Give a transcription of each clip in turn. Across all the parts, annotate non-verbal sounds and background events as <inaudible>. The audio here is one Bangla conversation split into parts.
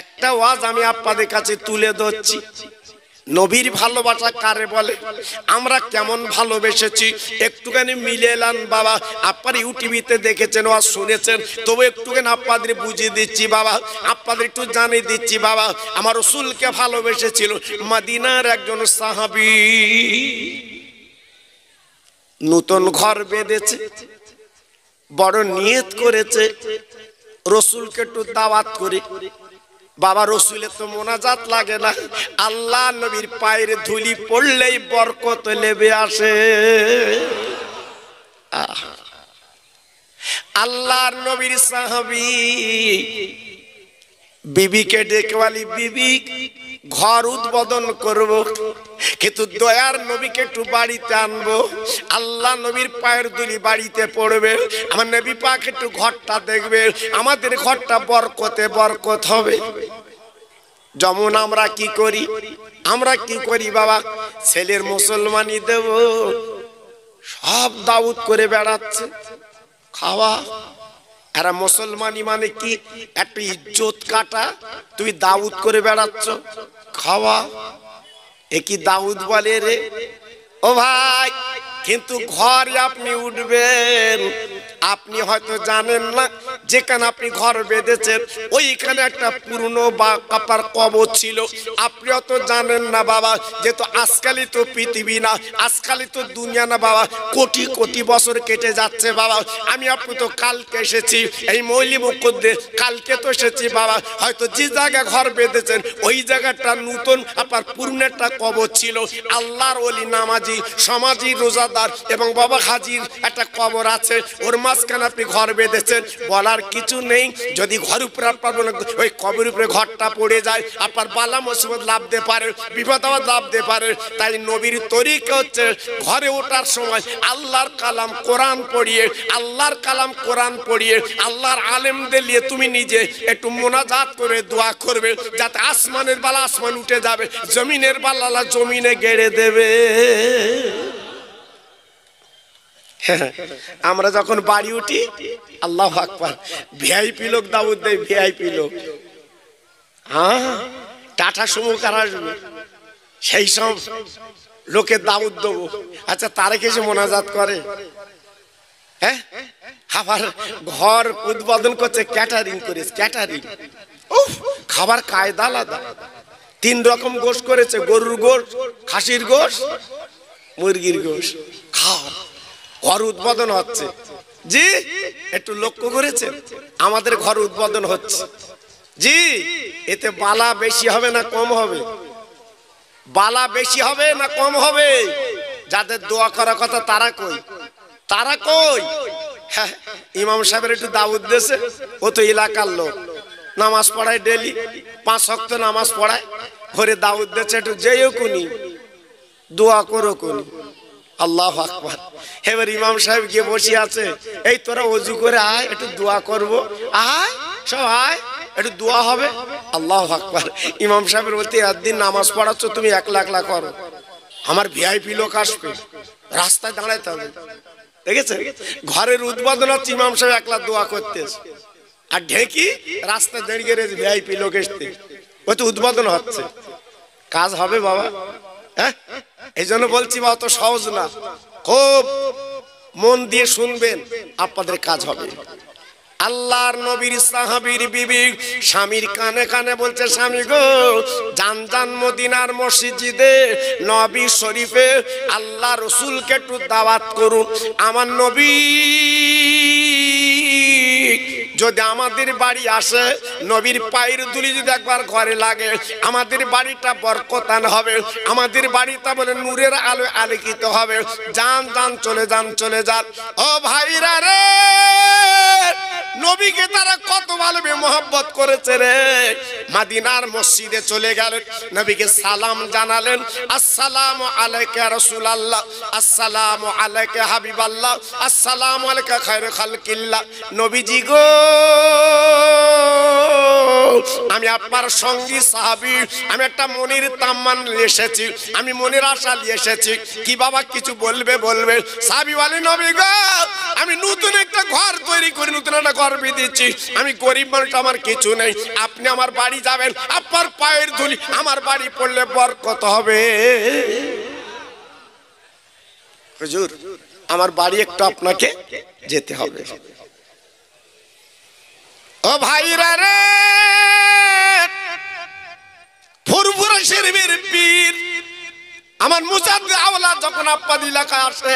একটা ওয়াজ আমি আপনাদের কাছে তুলে ধরছি নবীর ভালোবাসা কারে বলে আমরা কেমন ভালোবেসেছি একটুখানি মিলে এলাম বাবা আপনার ইউটিভিতে দেখেছেন ওয়াজ শুনেছেন তবু একটুখানি আপনাদের বুঝিয়ে দিচ্ছি বাবা আপনাদের একটু জানিয়ে দিচ্ছি বাবা আমার রসুলকে ভালোবেসেছিল মাদিনার একজন সাহাবি নতুন ঘর বেঁধেছে বড় নিয়ত করেছে রসুলকে একটু দাওয়াত করে বাবা রসুলে তো মোনাজাত লাগে না আল্লাহ নবীর পায়ের ধুলি পড়লেই বরকত লেবে আসে আল্লাহ নবীর সাহাবি বিবিকে ডেকেওয়ালি বিবি ঘর উদ্বোধন করব কিন্তু দয়ার নবীকে একটু বাড়িতে আনবো আল্লাহ নবীর পায়ের দুলি বাড়িতে পড়বে আমার নবী পাক একটু ঘরটা দেখবে আমাদের ঘরটা বরকতে বরকত হবে যেমন আমরা কি করি আমরা কি করি বাবা ছেলের মুসলমানি দেব সব দাউদ করে বেড়াচ্ছে খাওয়া এরা মুসলমানি মানে কি একটা ইজ্জত কাটা তুই দাউদ করে বেড়াচ্ছ খাওয়া এ কি দাউদ বলে রে ও ভাই কিন্তু ঘরে আপনি উঠবেন আপনি হয়তো জানেন না যেখানে আপনি ঘর বেঁধেছেন ওইখানে একটা পুরনো বা কাপার কবর ছিল আপনি অত জানেন না বাবা যেহেতু আজকালই তো পৃথিবী না আজকালই তো দুনিয়া না বাবা কোটি কোটি বছর কেটে যাচ্ছে বাবা আমি আপনি তো কালকে এসেছি এই মৌলি মুখুদ্দে কালকে তো এসেছি বাবা হয়তো যে জায়গায় ঘর বেঁধেছেন ওই জায়গাটা নতুন আপনার পুরনো একটা কবর ছিল আল্লাহর অলি নামাজি সমাজি রোজা সর্দার এবং বাবা হাজির একটা কবর আছে ওর মাঝখানে আপনি ঘর বেঁধেছেন বলার কিছু নেই যদি ঘর উপরে আপনার ওই কবর উপরে ঘরটা পড়ে যায় আপনার বালা মুসিবত লাভতে পারে বিপদ আবার লাভতে পারে তাই নবীর তরিকা হচ্ছে ঘরে ওঠার সময় আল্লাহর কালাম কোরআন পড়িয়ে আল্লাহর কালাম কোরআন পড়িয়ে আল্লাহর আলেম দিয়ে তুমি নিজে একটু মোনাজাত করে দোয়া করবে যাতে আসমানের বালা আসমান উঠে যাবে জমিনের বালা জমিনে গেড়ে দেবে <laughs> আমরা যখন বাড়ি উঠি আল্লাহ আকবার ভিআইপি লোক দাউদ দেয় ভিআইপি লোক হ্যাঁ টাটা সুমো কার আসবে সেই সব লোকে দাউদ দেবো আচ্ছা তারা কেসে মোনাজাত করে হ্যাঁ আবার ঘর উদ্বোধন করছে ক্যাটারিং করিস ক্যাটারিং উফ খাবার কায়দা আলাদা তিন রকম গোশ করেছে গরুর গোশ খাসির গোশ মুরগির গোশ খাওয়া ঘর উদ্বোধন হচ্ছে জি একটু লক্ষ্য করেছেন আমাদের ঘর উদ্বোধন হচ্ছে জি এতে বালা বেশি হবে না কম হবে বালা বেশি হবে না কম হবে যাদের দোয়া করার কথা তারা কই তারা কই হ্যাঁ ইমাম সাহেবের একটু দাউদ উদ্দেশ্যে ও তো এলাকার লোক নামাজ পড়ায় ডেলি পাঁচ শক্ত নামাজ পড়ায় ঘরে দাউদ উদ্দেশ্যে একটু যেও কুনি দোয়া করো কুনি আল্লাহ আকবর এবার ইমাম সাহেব গিয়ে বসে আছে এই তোরা অজু করে আয় একটু দোয়া করব আয় সব আয় একটু দোয়া হবে আল্লাহ আকবর ইমাম সাহেবের বলতে একদিন নামাজ পড়াচ্ছ তুমি এক লাখ লাখ করো আমার ভিআইপি লোক আসবে রাস্তায় দাঁড়াইতে হবে দেখেছে ঘরের উদ্বোধন হচ্ছে ইমাম সাহেব একলা দোয়া করতে আর ঢেঁকি রাস্তায় দাঁড়িয়ে রয়েছে ভিআইপি লোক এসতে ও তো উদ্বোধন হচ্ছে কাজ হবে বাবা হ্যাঁ এই জন্য বলছি বা অত সহজ না খুব মন দিয়ে শুনবেন আপনাদের কাজ হবে আল্লাহর নবীর সাহাবীর বিবি স্বামীর কানে কানে বলছে স্বামী গো জান জান মদিনার মসজিদে নবী শরীফে আল্লাহ রসুলকে একটু দাওয়াত করুন আমার নবী যদি আমাদের বাড়ি আসে নবীর পায়ের দুলি যদি একবার ঘরে লাগে আমাদের বাড়িটা বরকতান হবে আমাদের বাড়িটা বলে নূরের আলো আলোকিত হবে যান যান চলে যান চলে যান ও ভাইরা রে নবীকে তারা কত ভালোবে মহব্বত করেছে রে মাদিনার মসজিদে চলে গেলেন নবীকে সালাম জানালেন আসসালাম আলাইকে রসুল আল্লাহ আসসালাম আলাইকে হাবিব আল্লাহ আসসালাম আলাইকে খায়র খালকিল্লা নবীজি গো আমি আপনার সঙ্গী সাহাবি আমি একটা মনির তাম্মান নিয়ে এসেছি আমি মনির আশা নিয়ে এসেছি কি বাবা কিছু বলবে বলবে সাহাবি বলে নবী গো আমি নতুন একটা ঘর তৈরি করি নতুন একটা ঘর দিচ্ছি আমি গরিব মানুষ আমার কিছু নেই আপনি আমার বাড়ি যাবেন আপনার পায়ের ধুলি আমার বাড়ি পড়লে বরকত হবে হুজুর আমার বাড়ি একটু আপনাকে যেতে হবে ও ভাইরা রে ফুরফুরা শরীফের পীর আমার মুসাদ আওলা যখন আপ্পাদ এলাকায় আসে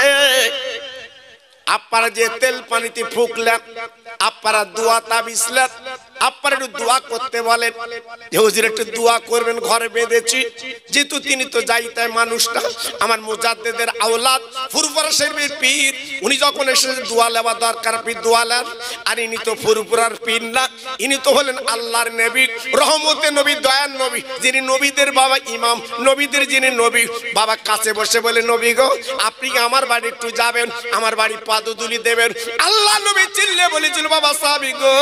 আপনারা যে তেল পানিতে ফুকলেন আপনারা দোয়া তাবিসলেন আপনারা একটু দোয়া করতে বলেন যে হুজুর একটু দোয়া করবেন ঘরে বেঁধেছি যেহেতু তিনি তো যাইতে মানুষটা আমার মুজাদ্দেদের আওলাদ ফুরপুরা শরীফের পীর উনি যখন এসেছে দোয়া লেওয়া দরকার পীর দোয়া লেন আর ইনি তো ফুরফুরার পীর না ইনি তো হলেন আল্লাহর নবী রহমতের নবী দয়ার নবী যিনি নবীদের বাবা ইমাম নবীদের যিনি নবী বাবা কাছে বসে বলে নবী গো আপনি আমার বাড়ি একটু যাবেন আমার বাড়ি পাদুদুলি দেবেন আল্লাহ নবী চিল্লে বলেছিল বললেন বাবা সাবি গো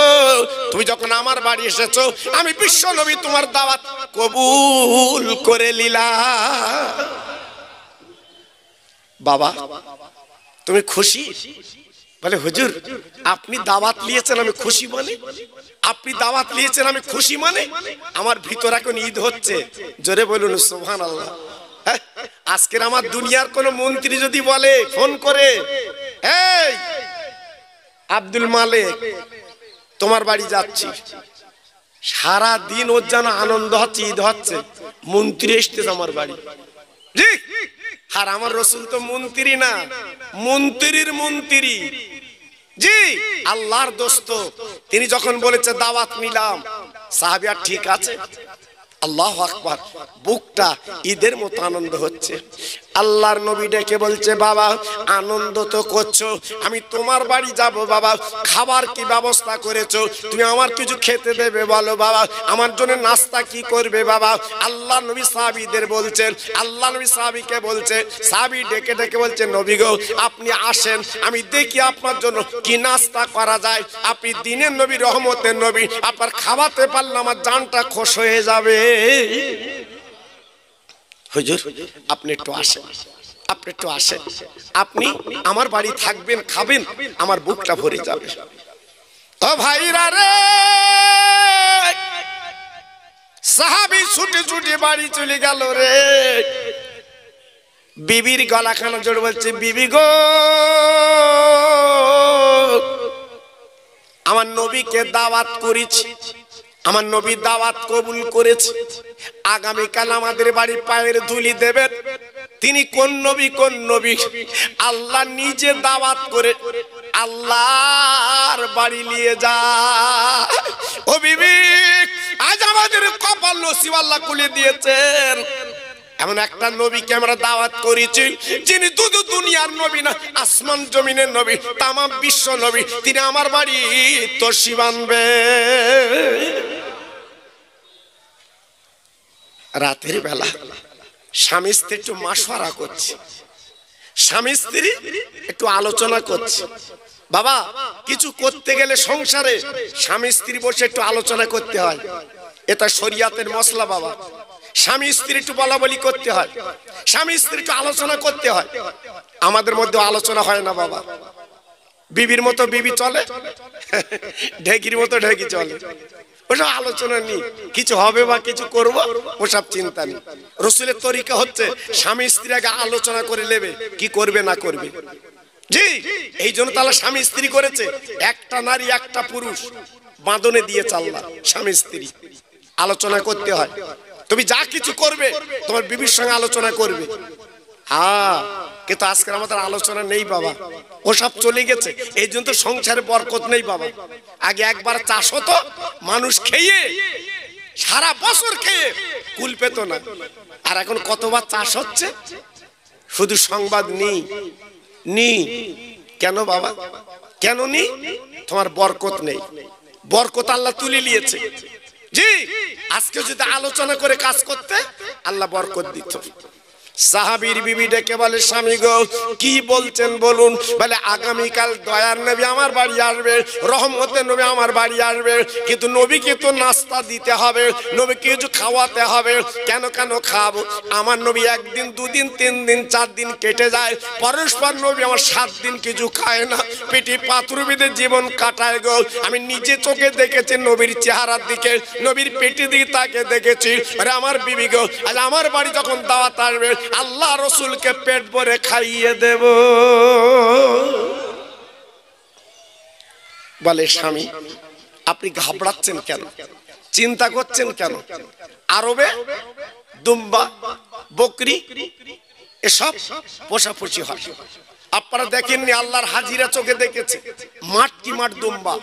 তুমি যখন আমার বাড়ি এসেছো আমি বিশ্ব নবী তোমার দাওয়াত কবুল করে লিলা বাবা তুমি খুশি বলে হুজুর আপনি দাওয়াত নিয়েছেন আমি খুশি মানে আপনি দাওয়াত নিয়েছেন আমি খুশি মানে আমার ভিতর এখন ঈদ হচ্ছে জোরে বলুন সোহান আল্লাহ হ্যাঁ, আজকের আমার দুনিয়ার কোন মন্ত্রী যদি বলে ফোন করে এই আব্দুল মালিক তোমার বাড়ি যাচ্ছি সারা দিন ওর যেন আনন্দ হচ্ছে ঈদ হচ্ছে মন্ত্রী এসতেছে আমার বাড়ি আর আমার রসুল তো মন্ত্রী না মন্ত্রীর মন্ত্রী জি আল্লাহর দোস্ত তিনি যখন বলেছে দাওয়াত নিলাম সাহাবিয়া ঠিক আছে আল্লাহ আকবার বুকটা ঈদের মতো আনন্দ হচ্ছে আল্লাহর নবী ডেকে বলছে বাবা আনন্দ তো করছো আমি তোমার বাড়ি যাব বাবা খাবার কি ব্যবস্থা করেছো তুমি আমার কিছু খেতে দেবে বলো বাবা আমার জন্য নাস্তা কি করবে বাবা আল্লাহ নবী সাহাবিদের বলছেন আল্লাহ নবী সাহাবিকে বলছে সাহাবি ডেকে ডেকে বলছে নবী গো আপনি আসেন আমি দেখি আপনার জন্য কি নাস্তা করা যায় আপনি দিনের নবী রহমতের নবী আপনার খাওয়াতে পারলে আমার জানটা খোশ হয়ে যাবে হুজুর আপনি একটু আসেন আপনি একটু আসেন আপনি আমার বাড়ি থাকবেন খাবেন আমার বুকটা ভরে যাবে ও ভাইরা রে সাহাবি ছুটে ছুটে বাড়ি চলে গেল রে বিবির খানা জোর বলছে বিবি গো আমার নবীকে দাওয়াত করেছি আমার নবী দাওয়াত কবুল করেছে আগামীকাল আমাদের বাড়ি পায়ের ধুলি দেবেন তিনি কোন নবী কোন নবী আল্লাহ নিজে দাওয়াত করে আল্লাহর বাড়ি নিয়ে যা ও বিবেক আজ আমাদের কপাল নসিব আল্লাহ খুলে দিয়েছেন এমন একটা নবীকে আমরা দাওয়াত করেছি যিনি দুধু দুনিয়ার নবী না আসমান জমিনের নবী তামাম বিশ্ব নবী তিনি আমার বাড়ি তো শিবানবে রাতের বেলা স্বামী স্ত্রী একটু মাসোয়ারা করছে স্বামী স্ত্রী একটু আলোচনা করছে বাবা কিছু করতে গেলে সংসারে স্বামী স্ত্রী বসে একটু আলোচনা করতে হয় এটা শরিয়াতের মশলা বাবা স্বামী স্ত্রী একটু বলা বলি করতে হয় স্বামী স্ত্রী একটু আলোচনা করতে হয় আমাদের মধ্যে আলোচনা হয় না বাবা বিবির মতো বিবি চলে ঢেকির মতো ঢেকি চলে ওসব আলোচনা নেই কিছু হবে বা কিছু করব ওসব চিন্তা নেই রসুলের তরিকা হচ্ছে স্বামী স্ত্রী আগে আলোচনা করে নেবে কি করবে না করবে জি এই জন্য তাহলে স্বামী স্ত্রী করেছে একটা নারী একটা পুরুষ বাঁধনে দিয়ে চাল্লা স্বামী স্ত্রী আলোচনা করতে হয় তুমি যা কিছু করবে তোমার বিবির সঙ্গে আলোচনা করবে হ্যাঁ কিন্তু আজকের আমাদের আলোচনা নেই বাবা ওসব চলে গেছে এই জন্য তো সংসারে বরকত নেই বাবা আগে একবার চাষ হতো মানুষ খেয়ে সারা বছর খেয়ে কুল পেত না আর এখন কতবার চাষ হচ্ছে শুধু সংবাদ নেই নি কেন বাবা কেন নি তোমার বরকত নেই বরকত আল্লাহ তুলে নিয়েছে জি আজকে যদি আলোচনা করে কাজ করতে আল্লাহ বরকত দিত সাহাবির বিবি ডেকে বলে স্বামী গো কি বলছেন বলুন বলে আগামীকাল দয়ার নবী আমার বাড়ি আসবে রহমতের নবী আমার বাড়ি আসবে কিন্তু নবীকে তো নাস্তা দিতে হবে নবীকে কিছু খাওয়াতে হবে কেন কেন খাবো আমার নবী একদিন দুদিন তিন দিন চার দিন কেটে যায় পরস্পর নবী আমার সাত দিন কিছু খায় না পাথর বিদে জীবন কাটায় গো আমি নিজে চোখে দেখেছি নবীর চেহারার দিকে নবীর পেটি দিকে তাকে দেখেছি আরে আমার বিবি গো আজ আমার বাড়ি যখন দাওয়াত আসবে আল্লাহ রসুলকে পেট ভরে খাইয়ে দেব বলে স্বামী আপনি ঘাবড়াচ্ছেন কেন চিন্তা করছেন কেন আরবে দুম্বা বকরি এসব পোষাপুষি হয় আপনারা দেখেননি আল্লাহর হাজিরা চোখে দেখেছে মাঠ কি মাঠ দুম্বা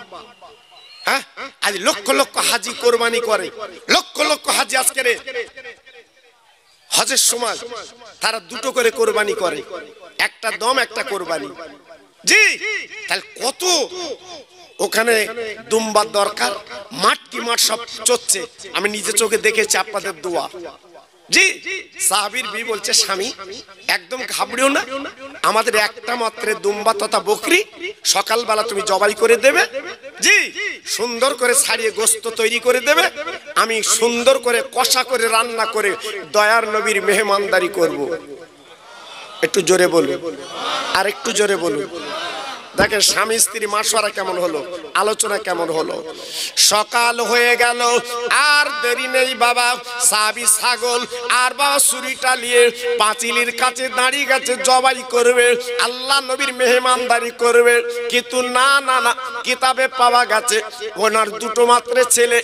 হ্যাঁ আজ লক্ষ লক্ষ হাজি কোরবানি করে লক্ষ লক্ষ হাজি আজকে হজের সময় তারা দুটো করে কোরবানি করে একটা দম একটা কোরবানি জি তাহলে কত ওখানে দুম্বার দরকার মাঠ কি মাঠ সব চচ্ছে আমি নিজে চোখে দেখেছি আপনাদের দোয়া জি সাহাবির বি বলছে স্বামী একদম ঘাবড়িও না আমাদের একটা মাত্রে দুম্বা তথা বকরি সকালবেলা তুমি জবাই করে দেবে জি সুন্দর করে ছাড়িয়ে গোস্ত তৈরি করে দেবে আমি সুন্দর করে কষা করে রান্না করে দয়ার নবীর মেহমানদারি করব। একটু জোরে বলুন আর একটু জোরে বলুন দেখেন স্বামী স্ত্রী মাসোয়ারা কেমন হলো আলোচনা কেমন হলো সকাল হয়ে গেল আর দেরি নেই বাবা সাবি ছাগল আর বাবা সুরিটা নিয়ে পাঁচিলির কাছে দাঁড়িয়ে গেছে জবাই করবে আল্লাহ নবীর মেহমানদারি করবে কিন্তু না না না কিতাবে পাওয়া গেছে ওনার দুটো মাত্র ছেলে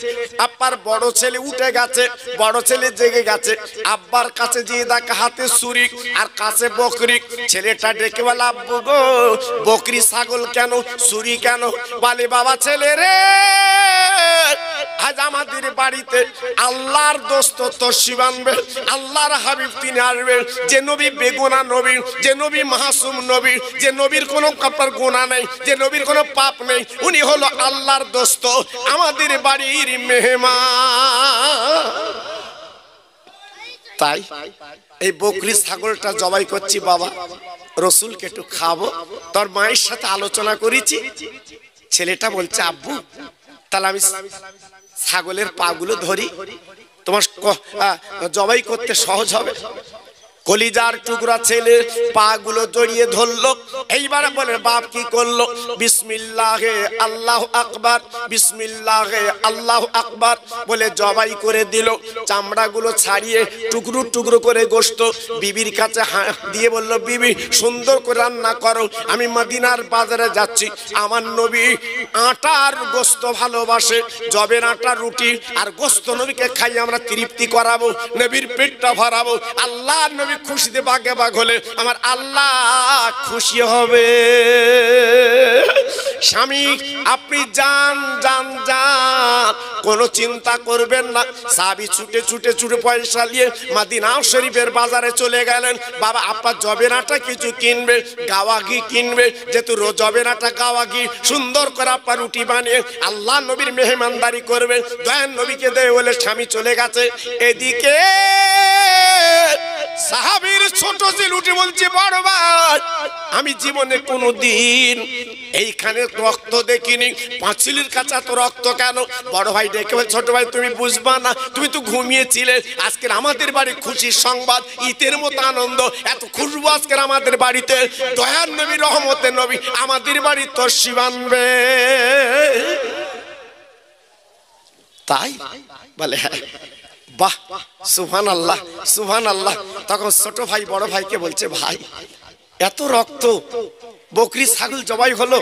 আব্বার বড় ছেলে উঠে গেছে বড় ছেলে জেগে গেছে আব্বার কাছে যেয়ে দেখা হাতে সুরিক আর কাছে বকরি ছেলেটা ডেকে বলা আব্বু গো বকরি ছাগল কেন চুরি কেন বালি বাবা ছেলে রে আজ আমাদের বাড়িতে আল্লাহর দোস্ত তসিব আনবে আল্লাহর হাবিব তিনি আসবেন যে নবী বেগুনা নবীর যে নবী মাহাসুম নবীর যে নবীর কোনো কাপড় গোনা নেই যে নবীর কোনো পাপ নেই উনি হলো আল্লাহর দোস্ত আমাদের বাড়ির মেহমান তাই এই বকরি ছাগলটা জবাই করছি বাবা রসুলকে একটু খাবো তোর মায়ের সাথে আলোচনা করেছি ছেলেটা বলছে আব্বু তাহলে আমি ছাগলের পাগুলো ধরি তোমার জবাই করতে সহজ হবে কলিজার টুকরা ছেলে পাগুলো জড়িয়ে ধরলো এইবার বলে বাপ কি করলো বিসমিল্লাহ আল্লাহ আকবর বিসমিল্লাহ আল্লাহ আকবর বলে জবাই করে দিল চামড়াগুলো ছাড়িয়ে টুকরো টুকরো করে গোস্ত বিবির কাছে দিয়ে বলল বিবি সুন্দর করে রান্না করো আমি মদিনার বাজারে যাচ্ছি আমার নবী আটার গোস্ত ভালোবাসে জবের আটা রুটি আর গোস্ত নবীকে খাই আমরা তৃপ্তি করাবো নবীর পেটটা ভরাবো আল্লাহ নবী খুশিতে বাঘে বাঘ হলে আমার আল্লাহ খুশি হবে স্বামী আপনি যান যান যান কোনো চিন্তা করবেন না সাবি ছুটে ছুটে ছুটে পয়সা নিয়ে মাদিনা শরীফের বাজারে চলে গেলেন বাবা আপনার আটা কিছু কিনবে গাওয়াঘি কিনবে যেহেতু গাওয়া গাওয়াঘি সুন্দর করে আপা রুটি বানিয়ে আল্লাহ নবীর মেহমানদারি করবে দয়ান নবীকে দেয় বলে স্বামী চলে গেছে এদিকে সাহাবির ছোট ছিল উঠে বলছে বড় ভাই আমি জীবনে কোনো দিন এইখানে রক্ত দেখিনি পাঁচিলির কাছে তো রক্ত কেন বড় ভাই ডেকে ছোট ভাই তুমি বুঝবা না তুমি তো ঘুমিয়েছিলে আজকের আমাদের বাড়ি খুশির সংবাদ ঈদের মতো আনন্দ এত খুশব আজকের আমাদের বাড়িতে দয়ার নবী রহমতের নবী আমাদের বাড়ি তসিব আনবে তাই বলে হ্যাঁ বাহ সুহান আল্লাহ সুহান আল্লাহ তখন ছোট ভাই বড় ভাইকে বলছে ভাই এত রক্ত বকরি ছাগল জবাই হলো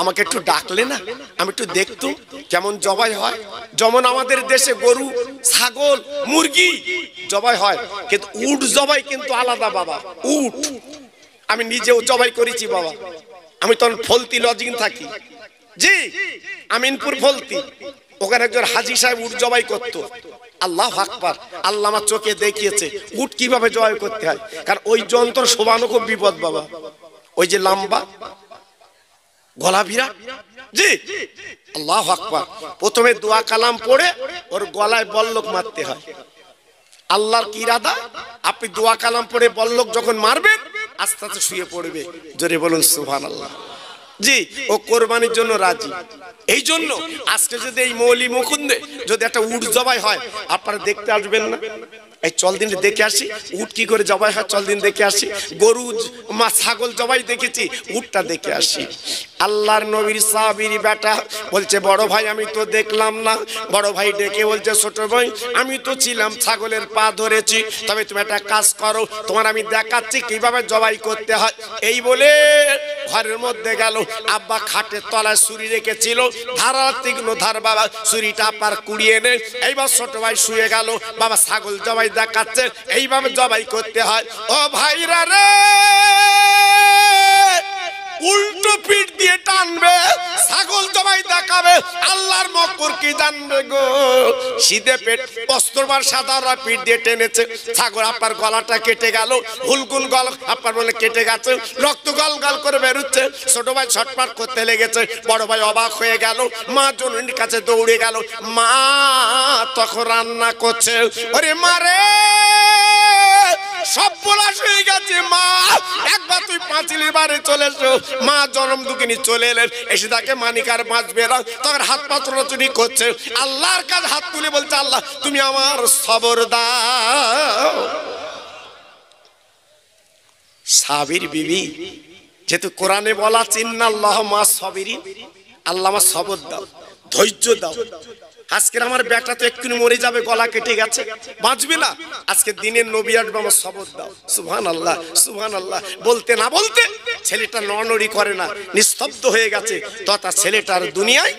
আমাকে একটু ডাকলে না আমি একটু দেখতো কেমন জবাই হয় যেমন আমাদের দেশে গরু ছাগল মুরগি জবাই হয় কিন্তু উট জবাই কিন্তু আলাদা বাবা উট আমি নিজেও জবাই করেছি বাবা আমি তখন ফলতি লজিং থাকি জি আমিনপুর ফলতি ওখানে একজন হাজি সাহেব উট জবাই করত আল্লাহ আকবার আল্লাহ আমার চোখে দেখিয়েছে উট কিভাবে জবাই করতে হয় কারণ ওই যন্ত্র শোভানো খুব বিপদ বাবা ওই যে লাম্বা গলা ভিড়া জি আল্লাহ আকবার প্রথমে দোয়া কালাম পড়ে ওর গলায় বল্লক মারতে হয় আল্লাহর কিরাদা আপনি দোয়া কালাম পড়ে বল্লক যখন মারবেন আস্তে আস্তে শুয়ে পড়বে জোরে বলুন সুহান আল্লাহ জি ও কোরবানির জন্য রাজি এই জন্য আজকে যদি এই মৌলি মুকুন্দে যদি একটা উট জবাই হয় আপনারা দেখতে আসবেন না এই চল দিন দেখে আসি উট কি করে জবাই হয় চল দিন দেখে আসি গরু মা ছাগল জবাই দেখেছি উটটা দেখে আসি আল্লাহর নবীর সাহাবির বেটা বলছে বড় ভাই আমি তো দেখলাম না বড় ভাই ডেকে বলছে ছোট ভাই আমি তো ছিলাম ছাগলের পা ধরেছি তবে তুমি একটা কাজ করো তোমার আমি দেখাচ্ছি কিভাবে জবাই করতে হয় এই বলে ঘরের মধ্যে গেল আব্বা খাটের তলায় ছুরি রেখেছিল ধারা তীক্ষ্ণ ধার বাবা ছুরিটা আপার কুড়িয়ে নে এইবার ছোট ভাই শুয়ে গেল বাবা ছাগল জবাই দেখাচ্ছে এইভাবে জবাই করতে হয় ও ভাইরা রে উল্টো পিঠ দিয়ে টানবে ছাগল জবাই দেখাবে আল্লাহর মকর কি জানবে গো সিধে পেট অস্ত্রবার সাদারা পিঠ দিয়ে টেনেছে ছাগল আপনার গলাটা কেটে গেল হুলগুল গল আপনার বলে কেটে গেছে রক্ত গল গল করে বেরোচ্ছে ছোট ভাই ছটপাট করতে লেগেছে বড় ভাই অবাক হয়ে গেল মা জননীর কাছে দৌড়ে গেল মা তখন রান্না করছে ওরে মারে সব বলা হয়ে গেছে মা একবার তুই পাঁচিলের বারে চলে এসো মা জনম দুকিনি চলে এলেন এসে তাকে মানিকার মাছ বেড়া তখন হাত পা তুমি করছে আল্লাহর কাজ হাত তুলে বলছে আল্লাহ তুমি আমার সবর দাও সাবির বিবি যেহেতু কোরআনে বলা চিন্না আল্লাহ মা সবিরি আল্লাহ মা সবর দাও ধৈর্য দাও আজকের আমার বেটা তো একটু মরে যাবে গলা কেটে গেছে বাঁচবে না আজকে দিনের নবী আসবে আমার শবদ দাও সুহান আল্লাহ সুহান আল্লাহ বলতে না বলতে ছেলেটা নড়নড়ি করে না নিস্তব্ধ হয়ে গেছে তথা ছেলেটার দুনিয়ায়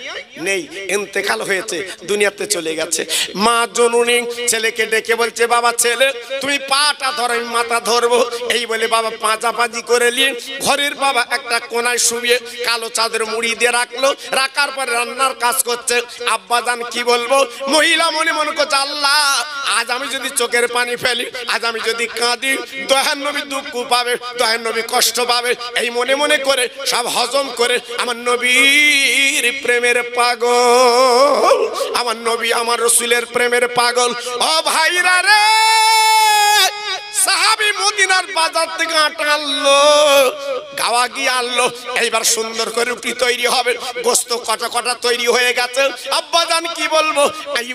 নেই এন্তেকাল হয়েছে দুনিয়াতে চলে গেছে মা জনুনি ছেলেকে ডেকে বলছে বাবা ছেলে তুমি পাটা ধরো আমি মাথা ধরবো এই বলে বাবা পাঁচাপাঁচি করে নিয়ে ঘরের বাবা একটা কোনায় শুয়ে কালো চাঁদের মুড়ি দিয়ে রাখলো রাখার পরে রান্নার কাজ করছে আব্বাজান কি কি বলবো মহিলা মনে মনে করছে আল্লাহ আজ আমি যদি চোখের পানি ফেলি আজ আমি যদি কাঁদি দয়ার নবী দুঃখ পাবে দয়ার নবী কষ্ট পাবে এই মনে মনে করে সব হজম করে আমার নবীর প্রেমের পাগল আমার নবী আমার রসুলের প্রেমের পাগল ও ভাইরা রে সাহাবি মদিনার বাজার থেকে আটাল গাওয়া গিয়ে আনলো এইবার সুন্দর করে রুটি তৈরি হবে গোস্ত কটা কটা তৈরি হয়ে গেছে আব্বা জান কি বলবো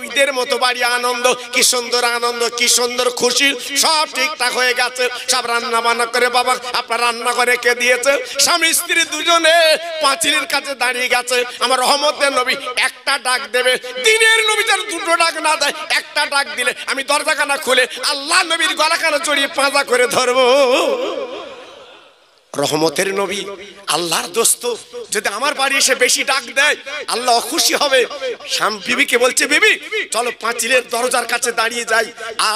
ঈদের মতো বাড়ি আনন্দ কি সুন্দর আনন্দ কি সুন্দর খুশি সব ঠিকঠাক হয়ে গেছে সব রান্না বান্না করে বাবা আপনার রান্না করে কে দিয়েছে স্বামী স্ত্রী দুজনে পাঁচিলের কাছে দাঁড়িয়ে গেছে আমার রহমতের নবী একটা ডাক দেবে দিনের নবী যেন দুটো ডাক না দেয় একটা ডাক দিলে আমি দরজাখানা খুলে আল্লাহ নবীর গলাখানা চড়িয়ে পাঁজা করে ধরবো রহমতের নবী আল্লাহর দোস্ত যদি আমার বাড়ি এসে বেশি ডাক দেয় আল্লাহ খুশি হবে শ্যাম বিবিকে বলছে বিবি চলো পাঁচিলের দরজার কাছে দাঁড়িয়ে যাই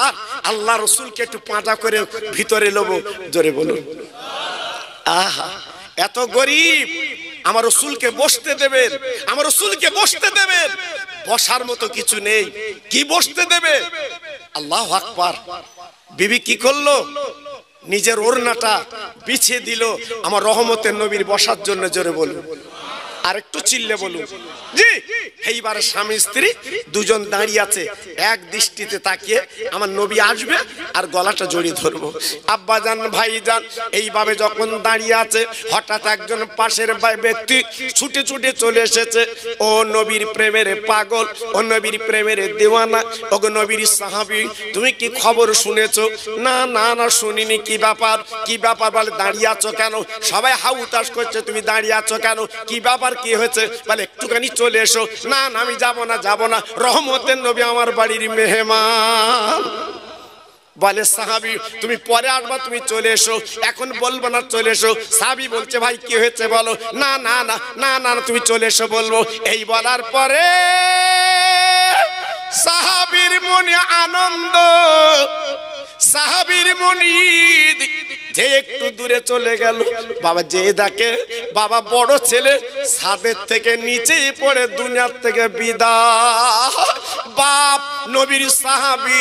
আর আল্লাহ রসুলকে একটু পাঁজা করে ভিতরে লোবো জোরে বলুন আহা এত গরিব আমার রসুলকে বসতে দেবেন আমার রসুলকে বসতে দেবেন বসার মতো কিছু নেই কি বসতে দেবে আল্লাহ আকবার বিবি কি করলো নিজের ওড়নাটা বিছিয়ে দিল আমার রহমতের নবীর বসার জন্য জোরে বলুন আর একটু চিল্লে বলুন জি এইবার স্বামী স্ত্রী দুজন দাঁড়িয়ে আছে এক দৃষ্টিতে তাকিয়ে আমার নবী আসবে আর গলাটা জড়িয়ে ধরবো ভাই যান এইভাবে যখন দাঁড়িয়ে আছে হঠাৎ একজন পাশের ব্যক্তি ছুটে ছুটে চলে এসেছে ও নবীর প্রেমের পাগল ও নবীর প্রেমের দেওয়ানা ও নবীর সাহাবি তুমি কি খবর শুনেছো না না না শুনিনি কি ব্যাপার কি ব্যাপার বলে দাঁড়িয়ে আছো কেন সবাই হাউতাস করছে তুমি দাঁড়িয়ে আছো কেন কি ব্যাপার আবার কি হয়েছে বলে একটুখানি চলে এসো না না আমি যাব না যাব না রহমতের নবী আমার বাড়ির মেহমান বলে সাহাবি তুমি পরে আসবা তুমি চলে এসো এখন বলবো না চলে এসো সাহাবি বলছে ভাই কি হয়েছে বলো না না না না না তুমি চলে এসো বলবো এই বলার পরে সাহাবির মনে আনন্দ সাহাবির মনিদ যে একটু দূরে চলে গেল বাবা যে দেখে বাবা বড় ছেলে সাদের থেকে নিচেই পড়ে দুনিয়ার থেকে বিদা বাপ নবীর সাহাবি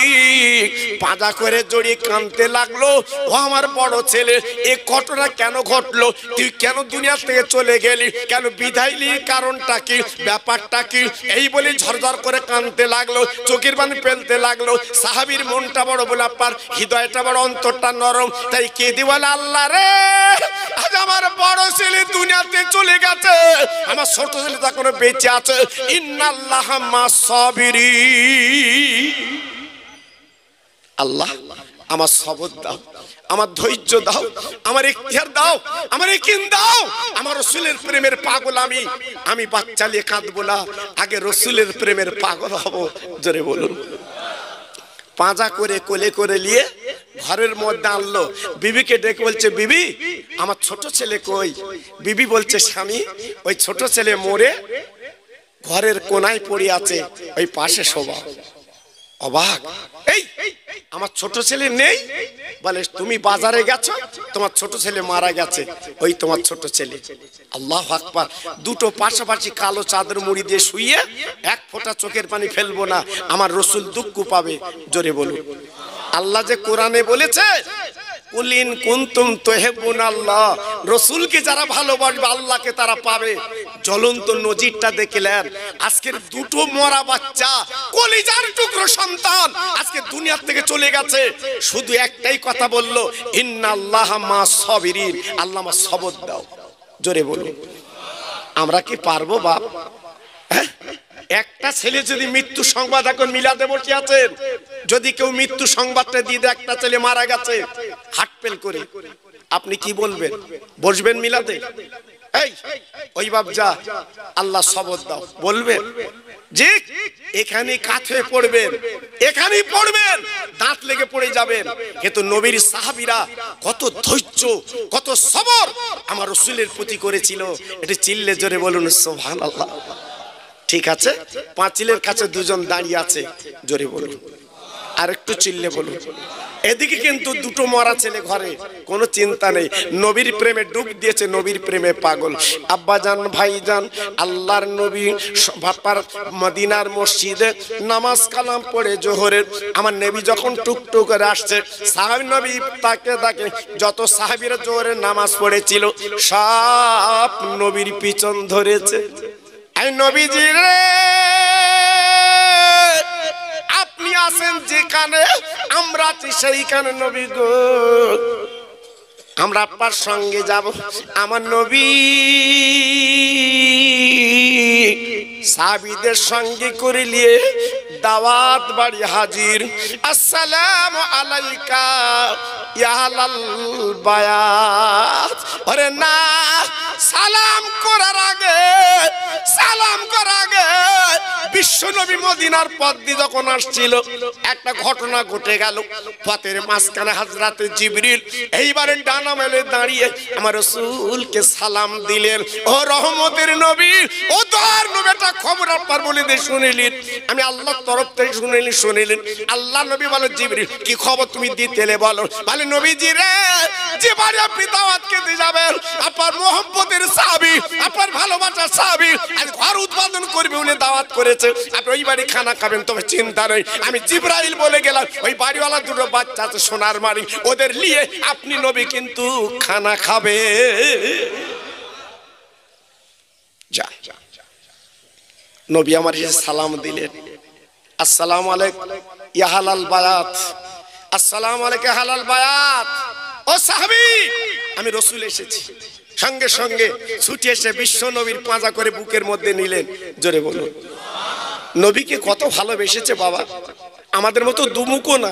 পাজা করে জড়িয়ে কাঁদতে লাগলো ও আমার বড় ছেলে এ ঘটনা কেন ঘটলো তুই কেন দুনিয়ার থেকে চলে গেলি কেন বিদায় কারণটা কি ব্যাপারটা কি এই বলে ঝরঝর করে কাঁদতে লাগলো চোখের পানি পেলতে লাগলো সাহাবির মনটা বড় বলে আপনার হৃদয়টা বড় অন্তরটা নরম তাই কেঁদে আমার বড় ছেলে দুনিয়াতে চলে গেছে আমার ছেলে বেঁচে আছে আমার সবর দাও আমার ধৈর্য দাও আমার ইখতিয়ার দাও আমার ইকিন দাও আমার রসুলের প্রেমের পাগল আমি আমি বাচ্চা নিয়ে কাঁদবো না আগে রসুলের প্রেমের পাগল হব জোরে বলুন পাঁজা করে কোলে করে নিয়ে ঘরের মধ্যে আনলো বিবিকে ডেকে বলছে বিবি আমার ছোট ছেলে কই বিবি বলছে স্বামী ওই ছোট ছেলে মরে ঘরের কোনায় পড়ে আছে ওই পাশে শোভা অবাক এই আমার ছোট ছেলে নেই বলে তুমি বাজারে গেছো তোমার ছোট ছেলে মারা গেছে ওই তোমার ছোট ছেলে আল্লাহ আকবার দুটো পাশাপাশি কালো চাদর মুড়ি দিয়ে শুয়ে এক ফোঁটা চোখের পানি ফেলবো না আমার রসুল দুঃখ পাবে জোরে বলুন আল্লাহ যে কোরআনে বলেছে কুলিন কুন্তুম তোহেবুন আল্লাহ রসুলকে যারা ভালোবাসবে আল্লাহকে তারা পাবে জ্বলন্ত নজিরটা দেখলেন আজকের দুটো মরা বাচ্চা কলিজার টুকরো সন্তান আজকে দুনিয়ার থেকে চলে গেছে শুধু একটাই কথা বলল ইন্না আল্লাহ মা সবিরিন আল্লাহ মা সবর দাও জোরে বলুন আমরা কি পারবো বাপ হ্যাঁ একটা ছেলে যদি মৃত্যু সংবাদ এখন মিলাতে বসে আছেন যদি কেউ মৃত্যু সংবাদটা দিয়ে দেয় একটা ছেলে মারা গেছে হাটপেল করে আপনি কি বলবেন বসবেন মিলাতে এই ওই বাপ যা আল্লাহ শবদ দাও বলবেন যে এখানে কাছে পড়বেন এখানেই পড়বেন দাঁত লেগে পড়ে যাবেন কিন্তু নবীর সাহাবিরা কত ধৈর্য কত সবর আমার রসুলের প্রতি করেছিল এটা চিল্লে জোরে বলুন সোভান আল্লাহ ঠিক আছে পাঁচিলের কাছে দুজন দাঁড়িয়ে আছে জোরে বলুন আর একটু চিল্লে বলুন এদিকে কিন্তু দুটো মরা ছেলে ঘরে কোনো চিন্তা নেই নবীর প্রেমে ডুব দিয়েছে নবীর প্রেমে পাগল আব্বাজান ভাইজান আল্লাহর নবী বাপার মদিনার মসজিদে নামাজ কালাম পড়ে জোহরের আমার নবী যখন টুকটু করে আসছে সাহাবি নবী তাকে তাকে যত সাহাবিরা জোহরের নামাজ পড়েছিল সব নবীর পিছন ধরেছে আই নবীজি রে আপনি আছেন যেখানে আমরা সেইখানে নবী গো আমরা আপনার সঙ্গে যাব আমার নবী সাবিদের সঙ্গে করে নিয়ে দাওয়াত বাড়ি হাজির আসসালাম আলাইকা ইয়ালাল বায়াত আরে না সালাম করার আগে সালাম করার আগে বিশ্বনবী মদিনার পথ দিয়ে যখন আসছিল একটা ঘটনা ঘটে গেল পথের মাঝখানে হাজরাতে জিবরিল এইবারে ডান নামালে দাঁড়িয়ে আমার রসুলকে সালাম দিলেন ও রহমতের নবী ও তোর নবীটা খবর আপনার বলে দিয়ে শুনিলেন আমি আল্লাহর তরফ থেকে শুনিলেন শুনিলেন আল্লাহ নবী বলো জিবরিল কি খবর তুমি দিতেলে বলো বলে নবীজি রে যে বাড়ি আপনি দাওয়াত দিয়ে যাবেন আপনার মোহাম্মদের সাহাবি আপনার ভালোবাসার সাহাবি আর ঘর উৎপাদন করবে উনি দাওয়াত করেছে আপনি ওই বাড়ি খানা খাবেন তবে চিন্তা নেই আমি জিব্রাইল বলে গেলাম ওই বাড়িওয়ালা দুটো বাচ্চা আছে সোনার মারি ওদের নিয়ে আপনি নবী কিন্তু কিন্তু খানা খাবে যা নবী আমার সালাম দিলেন আসসালাম আলেক ইয়াহালাল বায়াত আসসালাম আলেক হালাল বায়াত ও সাহাবি আমি রসুল এসেছি সঙ্গে সঙ্গে ছুটে এসে বিশ্ব নবীর পাঁজা করে বুকের মধ্যে নিলেন জোরে বলুন নবীকে কত ভালোবেসেছে বাবা আমাদের মতো দুমুকো না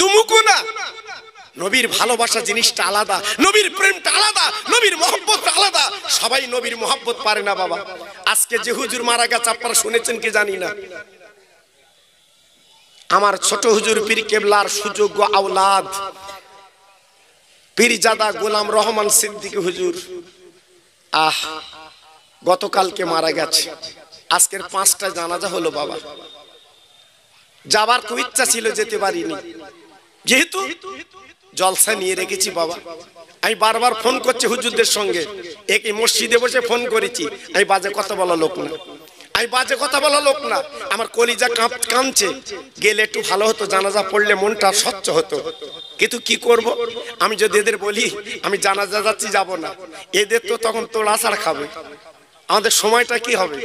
দুমুকো না নবীর ভালোবাসা জিনিসটা আলাদা নবীর প্রেমটা আলাদা নবীর মহব্বত আলাদা সবাই নবীর মহব্বত পারে না বাবা আজকে যে হুজুর মারা গেছে আপনারা শুনেছেন কি জানি না আমার ছোট হুজুর পীর কেবলার সুযোগ্য আওলাদ পীরজাদা গোলাম রহমান সিদ্দিকী হুজুর আহ গতকালকে মারা গেছে আজকের পাঁচটা জানাজা হলো বাবা যাবার খুব ইচ্ছা ছিল যেতে পারিনি যেহেতু জলসা নিয়ে রেখেছি বাবা আমি বারবার ফোন করছি হুজুরদের সঙ্গে একই মসজিদে বসে ফোন করেছি আমি বাজে কথা বলা লোক না আমি বাজে কথা বলা লোক না আমার কলিজা কাঁপ কাঁপছে গেলে একটু ভালো হতো জানাজা পড়লে মনটা স্বচ্ছ হতো কিন্তু কি করব আমি যদি এদের বলি আমি জানাজা যাচ্ছি যাব না এদের তো তখন তোড়া ছাড়া খাবে আমাদের সময়টা কি হবে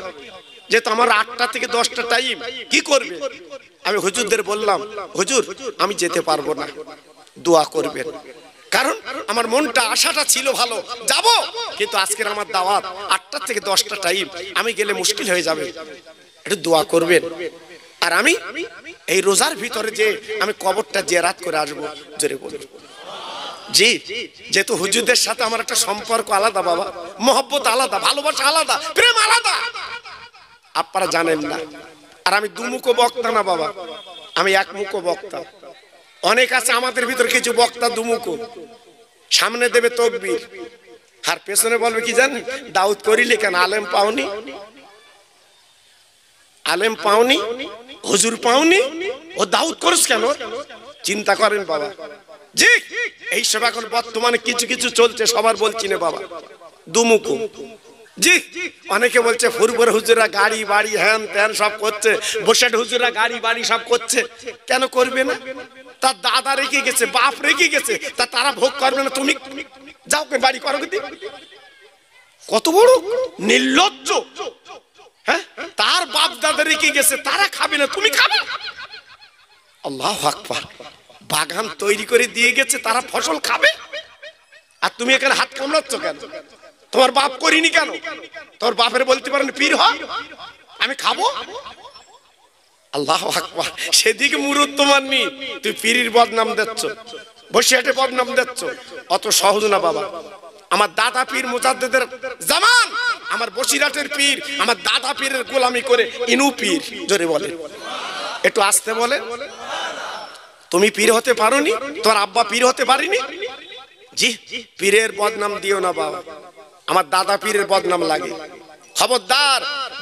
যেহেতু আমার আটটা থেকে দশটা টাইম কি করবে আমি হুজুরদের বললাম হুজুর আমি যেতে পারবো না দোয়া করবেন কারণ আমার মনটা আশাটা ছিল ভালো যাব কিন্তু আজকের আমার দাওয়াত আটটা থেকে দশটা টাইম আমি গেলে মুশকিল হয়ে যাবে একটু দোয়া করবেন আর আমি এই রোজার ভিতরে যে আমি কবরটা জেরাত করে আসবো জোরে বলবো জি যেহেতু হুজুরদের সাথে আমার একটা সম্পর্ক আলাদা বাবা মহব্বত আলাদা ভালোবাসা আলাদা প্রেম আলাদা আপনারা জানেন না আর আমি দুমুখো বক্তা না বাবা আমি এক মুখো বক্তা অনেক আছে আমাদের ভিতর কিছু বক্তা দুমুকু সামনে দেবে তকবির আর পেছনে বলবে কি জানি দাউদ করিলে কেন আলেম পাওনি আলেম পাওনি হজুর পাওনি ও দাউদ করিস কেন চিন্তা করেন বাবা জি সব এখন বর্তমানে কিছু কিছু চলছে সবার বলছি না বাবা দুমুকু জি অনেকে বলছে ফুরবর হুজুরা গাড়ি বাড়ি হ্যান ত্যান সব করছে বসেট হুজুরা গাড়ি বাড়ি সব করছে কেন করবে না তার দাদা রেখে গেছে বাপ রেখে গেছে তা তারা ভোগ করবে না তুমি যাও বাড়ি করো কত বড় নির্লজ্জ হ্যাঁ তার বাপ দাদা রেখে গেছে তারা খাবে না তুমি খাবে আল্লাহ আকবার বাগান তৈরি করে দিয়ে গেছে তারা ফসল খাবে আর তুমি এখানে হাত কামড়াচ্ছ কেন তোমার বাপ করিনি কেন তোর বাপের বলতে পারেন পীর হয় আমি খাবো আল্লাহ আকবার সেদিকে মুরুদ তোমার নি তুই পীরির বদনাম দিচ্ছ বসিয়াটে বদনাম দিচ্ছ অত সহজ না বাবা আমার দাদা পীর মুজাদ্দেদের জামান আমার বসিরাটের পীর আমার দাদা পীরের গোলামি করে ইনু পীর জোরে বলে একটু আসতে বলে তুমি পীর হতে পারোনি তোর আব্বা পীর হতে পারিনি জি পীরের বদনাম দিও না বাবা আমার দাদা পীরের বদনাম লাগে খবরদার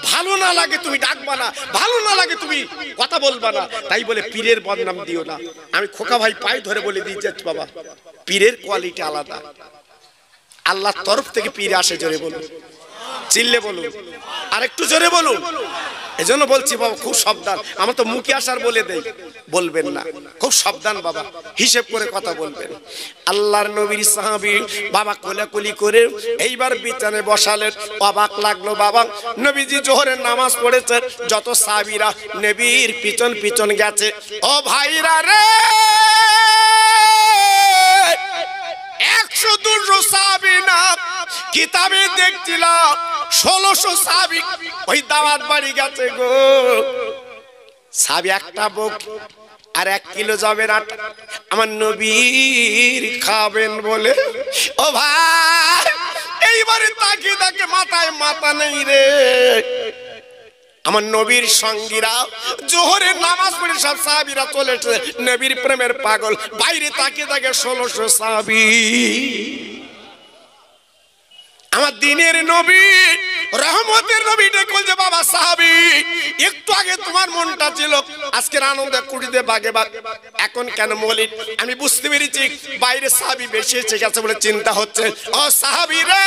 ভালো না লাগে তুমি ডাকবা না ভালো না লাগে তুমি কথা বলবা না তাই বলে পীরের বদনাম দিও না আমি খোকা ভাই পাই ধরে বলে দিই যাচ্ছি বাবা পীরের কোয়ালিটি আলাদা আল্লাহর তরফ থেকে পীর আসে জোরে বলুন চিল্লে বলুন আর একটু জোরে বলুন এজন্য বলছি বাবা খুব সাবধান আমার তো মুখে আসার বলে দেই বলবেন না খুব সাবধান বাবা হিসেব করে কথা বলবেন আল্লাহর নবীর সাহাবি বাবা কোলাকুলি করে এইবার বিছানে বসালেন অবাক লাগলো বাবা নবীজি জোহরের নামাজ পড়েছে যত সাবিরা নবীর পিছন পিছন গেছে ও ভাইরা রে একশো দুশো সাহাবি না কিতাবে দেখছিলাম ষোলোশো সাবি ওই দাওয়াত বাড়ি গেছে গো সাবি একটা বুক আর এক কিলো যাবে আটা আমার নবীর খাবেন বলে ও ভাই এইবারে তাকে তাকে মাথায় মাথা নেই রে আমার নবীর সঙ্গীরা জোহরের নামাজ পড়ে সব সাহাবিরা চলে নবীর প্রেমের পাগল বাইরে তাকে তাকে ষোলোশো সাহাবি আমার দিনের নবী রহমতের নবীটা বলছে বাবা সাহাবি একটু আগে তোমার মনটা ছিল আজকের আনন্দে কুড়িতে বাগে বাগ এখন কেন বলি আমি বুঝতে পেরেছি বাইরে সাহাবি বেশি এসে গেছে বলে চিন্তা হচ্ছে ও সাহাবি রে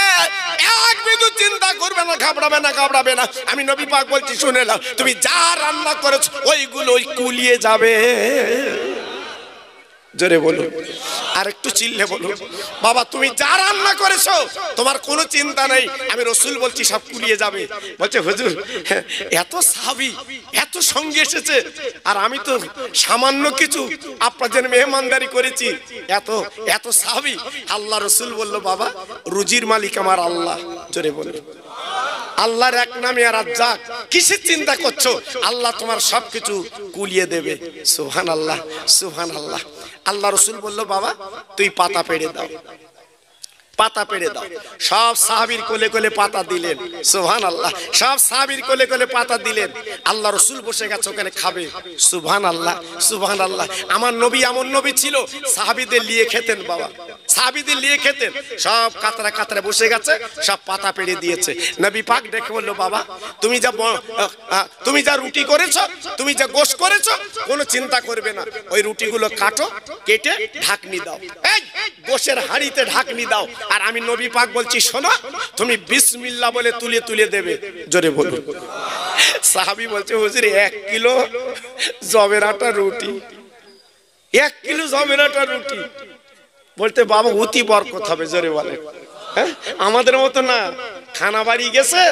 এক বিন্দু চিন্তা করবে না ঘাবড়াবে না ঘাবড়াবে না আমি নবী পাক বলছি শুনে নাও তুমি যা রান্না করেছো ওইগুলো ওই কুলিয়ে যাবে জোরে বলুন আর একটু চিল্লে বলুন বাবা তুমি যা রান্না করেছো তোমার কোনো চিন্তা নেই আমি রসুল বলছি সব কুলিয়ে যাবে বলছে হুজুর এত সাবি এত সঙ্গে এসেছে আর আমি তো সামান্য কিছু আপনাদের মেহমানদারি করেছি এত এত সাবি আল্লাহ রসুল বলল বাবা রুজির মালিক আমার আল্লাহ জোরে বলুন আল্লাহর এক নামে আর যাক কিসের চিন্তা করছো আল্লাহ তোমার সবকিছু কুলিয়ে দেবে সুহান আল্লাহ সুহান আল্লাহ আল্লাহ রসুল বলল বাবা তুই পাতা পেড়ে দাও পাতা পেড়ে দাও সব সাহাবির কোলে কোলে পাতা দিলেন সুহান আল্লাহ সব সাহাবির কোলে কোলে পাতা দিলেন আল্লাহ রসুল বসে গেছে ওখানে খাবে সুহান আল্লাহ সুহান আল্লাহ আমার নবী এমন নবী ছিল সাহাবিদের নিয়ে খেতেন বাবা সাহাবিদের নিয়ে খেতেন সব কাতরা কাতরা বসে গেছে সব পাতা পেড়ে দিয়েছে নবী পাক দেখে বললো বাবা তুমি যা তুমি যা রুটি করেছ তুমি যা গোশ করেছ কোনো চিন্তা করবে না ওই রুটিগুলো কাটো কেটে ঢাকনি দাও এই গোশের হাড়িতে ঢাকনি দাও আর আমি নবী পাক বলছি শোনো তুমি বিসমিল্লা বলে তুলে তুলে দেবে জোরে বলুন সাহাবি বলছে হুজুর এক কিলো জবের আটা রুটি এক কিলো জবের আটা রুটি বলতে বাবা অতি বরকত হবে জোরে বলে হ্যাঁ আমাদের মতো না খানা বাড়ি গেছে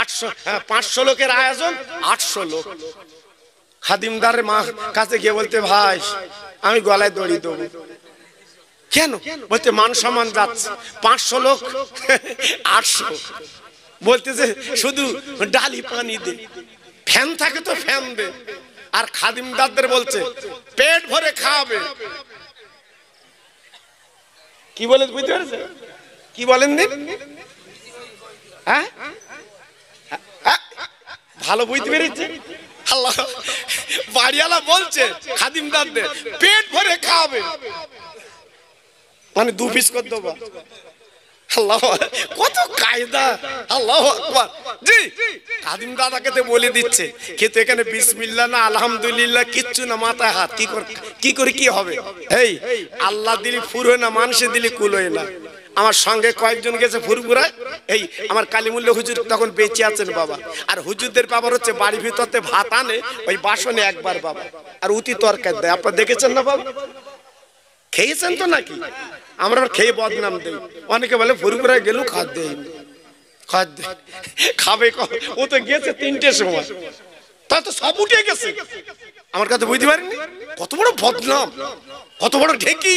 আটশো হ্যাঁ, পাঁচশো লোকের আয়োজন আটশো লোক খাদিমদার মা কাছে গিয়ে বলতে ভাই আমি গলায় দড়ি দেবো কেন বলতে মান সম্মান যাচ্ছে পাঁচশো লোক আটশো বলতে যে শুধু ডালি পানি দে ফ্যান থাকে তো ফ্যান দে আর খাদিমদারদের বলছে পেট ভরে খাবে কি বলে বুঝতে পেরেছে কি বলেন দিন হ্যাঁ? হ্যাঁ ভালো বুঝতে পেরেছে আল্লাহ বাড়িওয়ালা বলছে খাদিমদারদের পেট ভরে খাবে মানে দু পিস করে দেবো আল্লাহ কত কায়দা আল্লাহ আকবার জি কাদিম দাদাকে তো বলে দিচ্ছে খেতে এখানে বিসমিল্লা না আলহামদুলিল্লাহ কিচ্ছু না মাথায় হাত কি করে কি করে কি হবে এই আল্লাহ দিলি ফুর হয় না মানুষে দিলি কুল হয় না আমার সঙ্গে কয়েকজন গেছে ফুরফুরায় এই আমার কালিমুল্য হুজুর তখন বেঁচে আছেন বাবা আর হুজুরদের ব্যাপার হচ্ছে বাড়ির ভিতরতে ভাত আনে ওই বাসনে একবার বাবা আর উতি তরকার দেয় আপনার দেখেছেন না বাবা খেয়েছেন তো নাকি আমরা খেয়ে বদনাম দিই অনেকে বলে ফুরপুরে গেলু খাদ্য খাদ্য খাবে ও তো গেছে তিনটে সময় তা তো সব উঠে গেছে আমার কাছে বুঝতে পারিনি কত বড় বদনাম কত বড় ঢেকি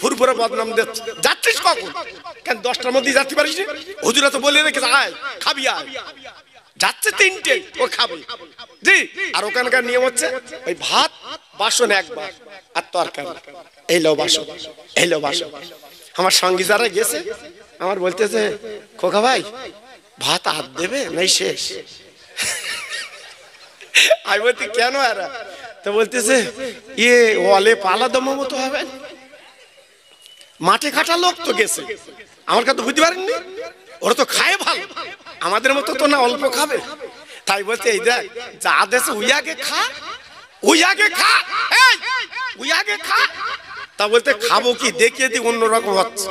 ফুরফুরে বদনাম দিচ্ছে যাচ্ছিস কখন কেন দশটার মধ্যে যাচ্ছি পারিস হুজুরা তো বলে রেখেছে আয় খাবি আয় যাচ্ছে তিনটে ও খাবে জি আর ওখানকার নিয়ম হচ্ছে ওই ভাত বাসন একবার আর তরকারি এই লো বাসন এই লো বাসন আমার সঙ্গী যারা গেছে আমার বলতেছে খোকা ভাই ভাত হাত দেবে নাই শেষ আমি বলতে কেন আর তো বলতেছে ইয়ে ওয়ালে পালা দম মতো হবে মাঠে খাটা লোক তো গেছে আমার কথা বুঝতে পারেননি ওরা তো খায় ভালো আমাদের মতো তো না অল্প খাবে তাই বলছে এই দেখ যা দেশে উই আগে খা উই আগে খা উই আগে খা তা বলতে খাবো কি দেখিয়ে দি অন্যরকম হচ্ছে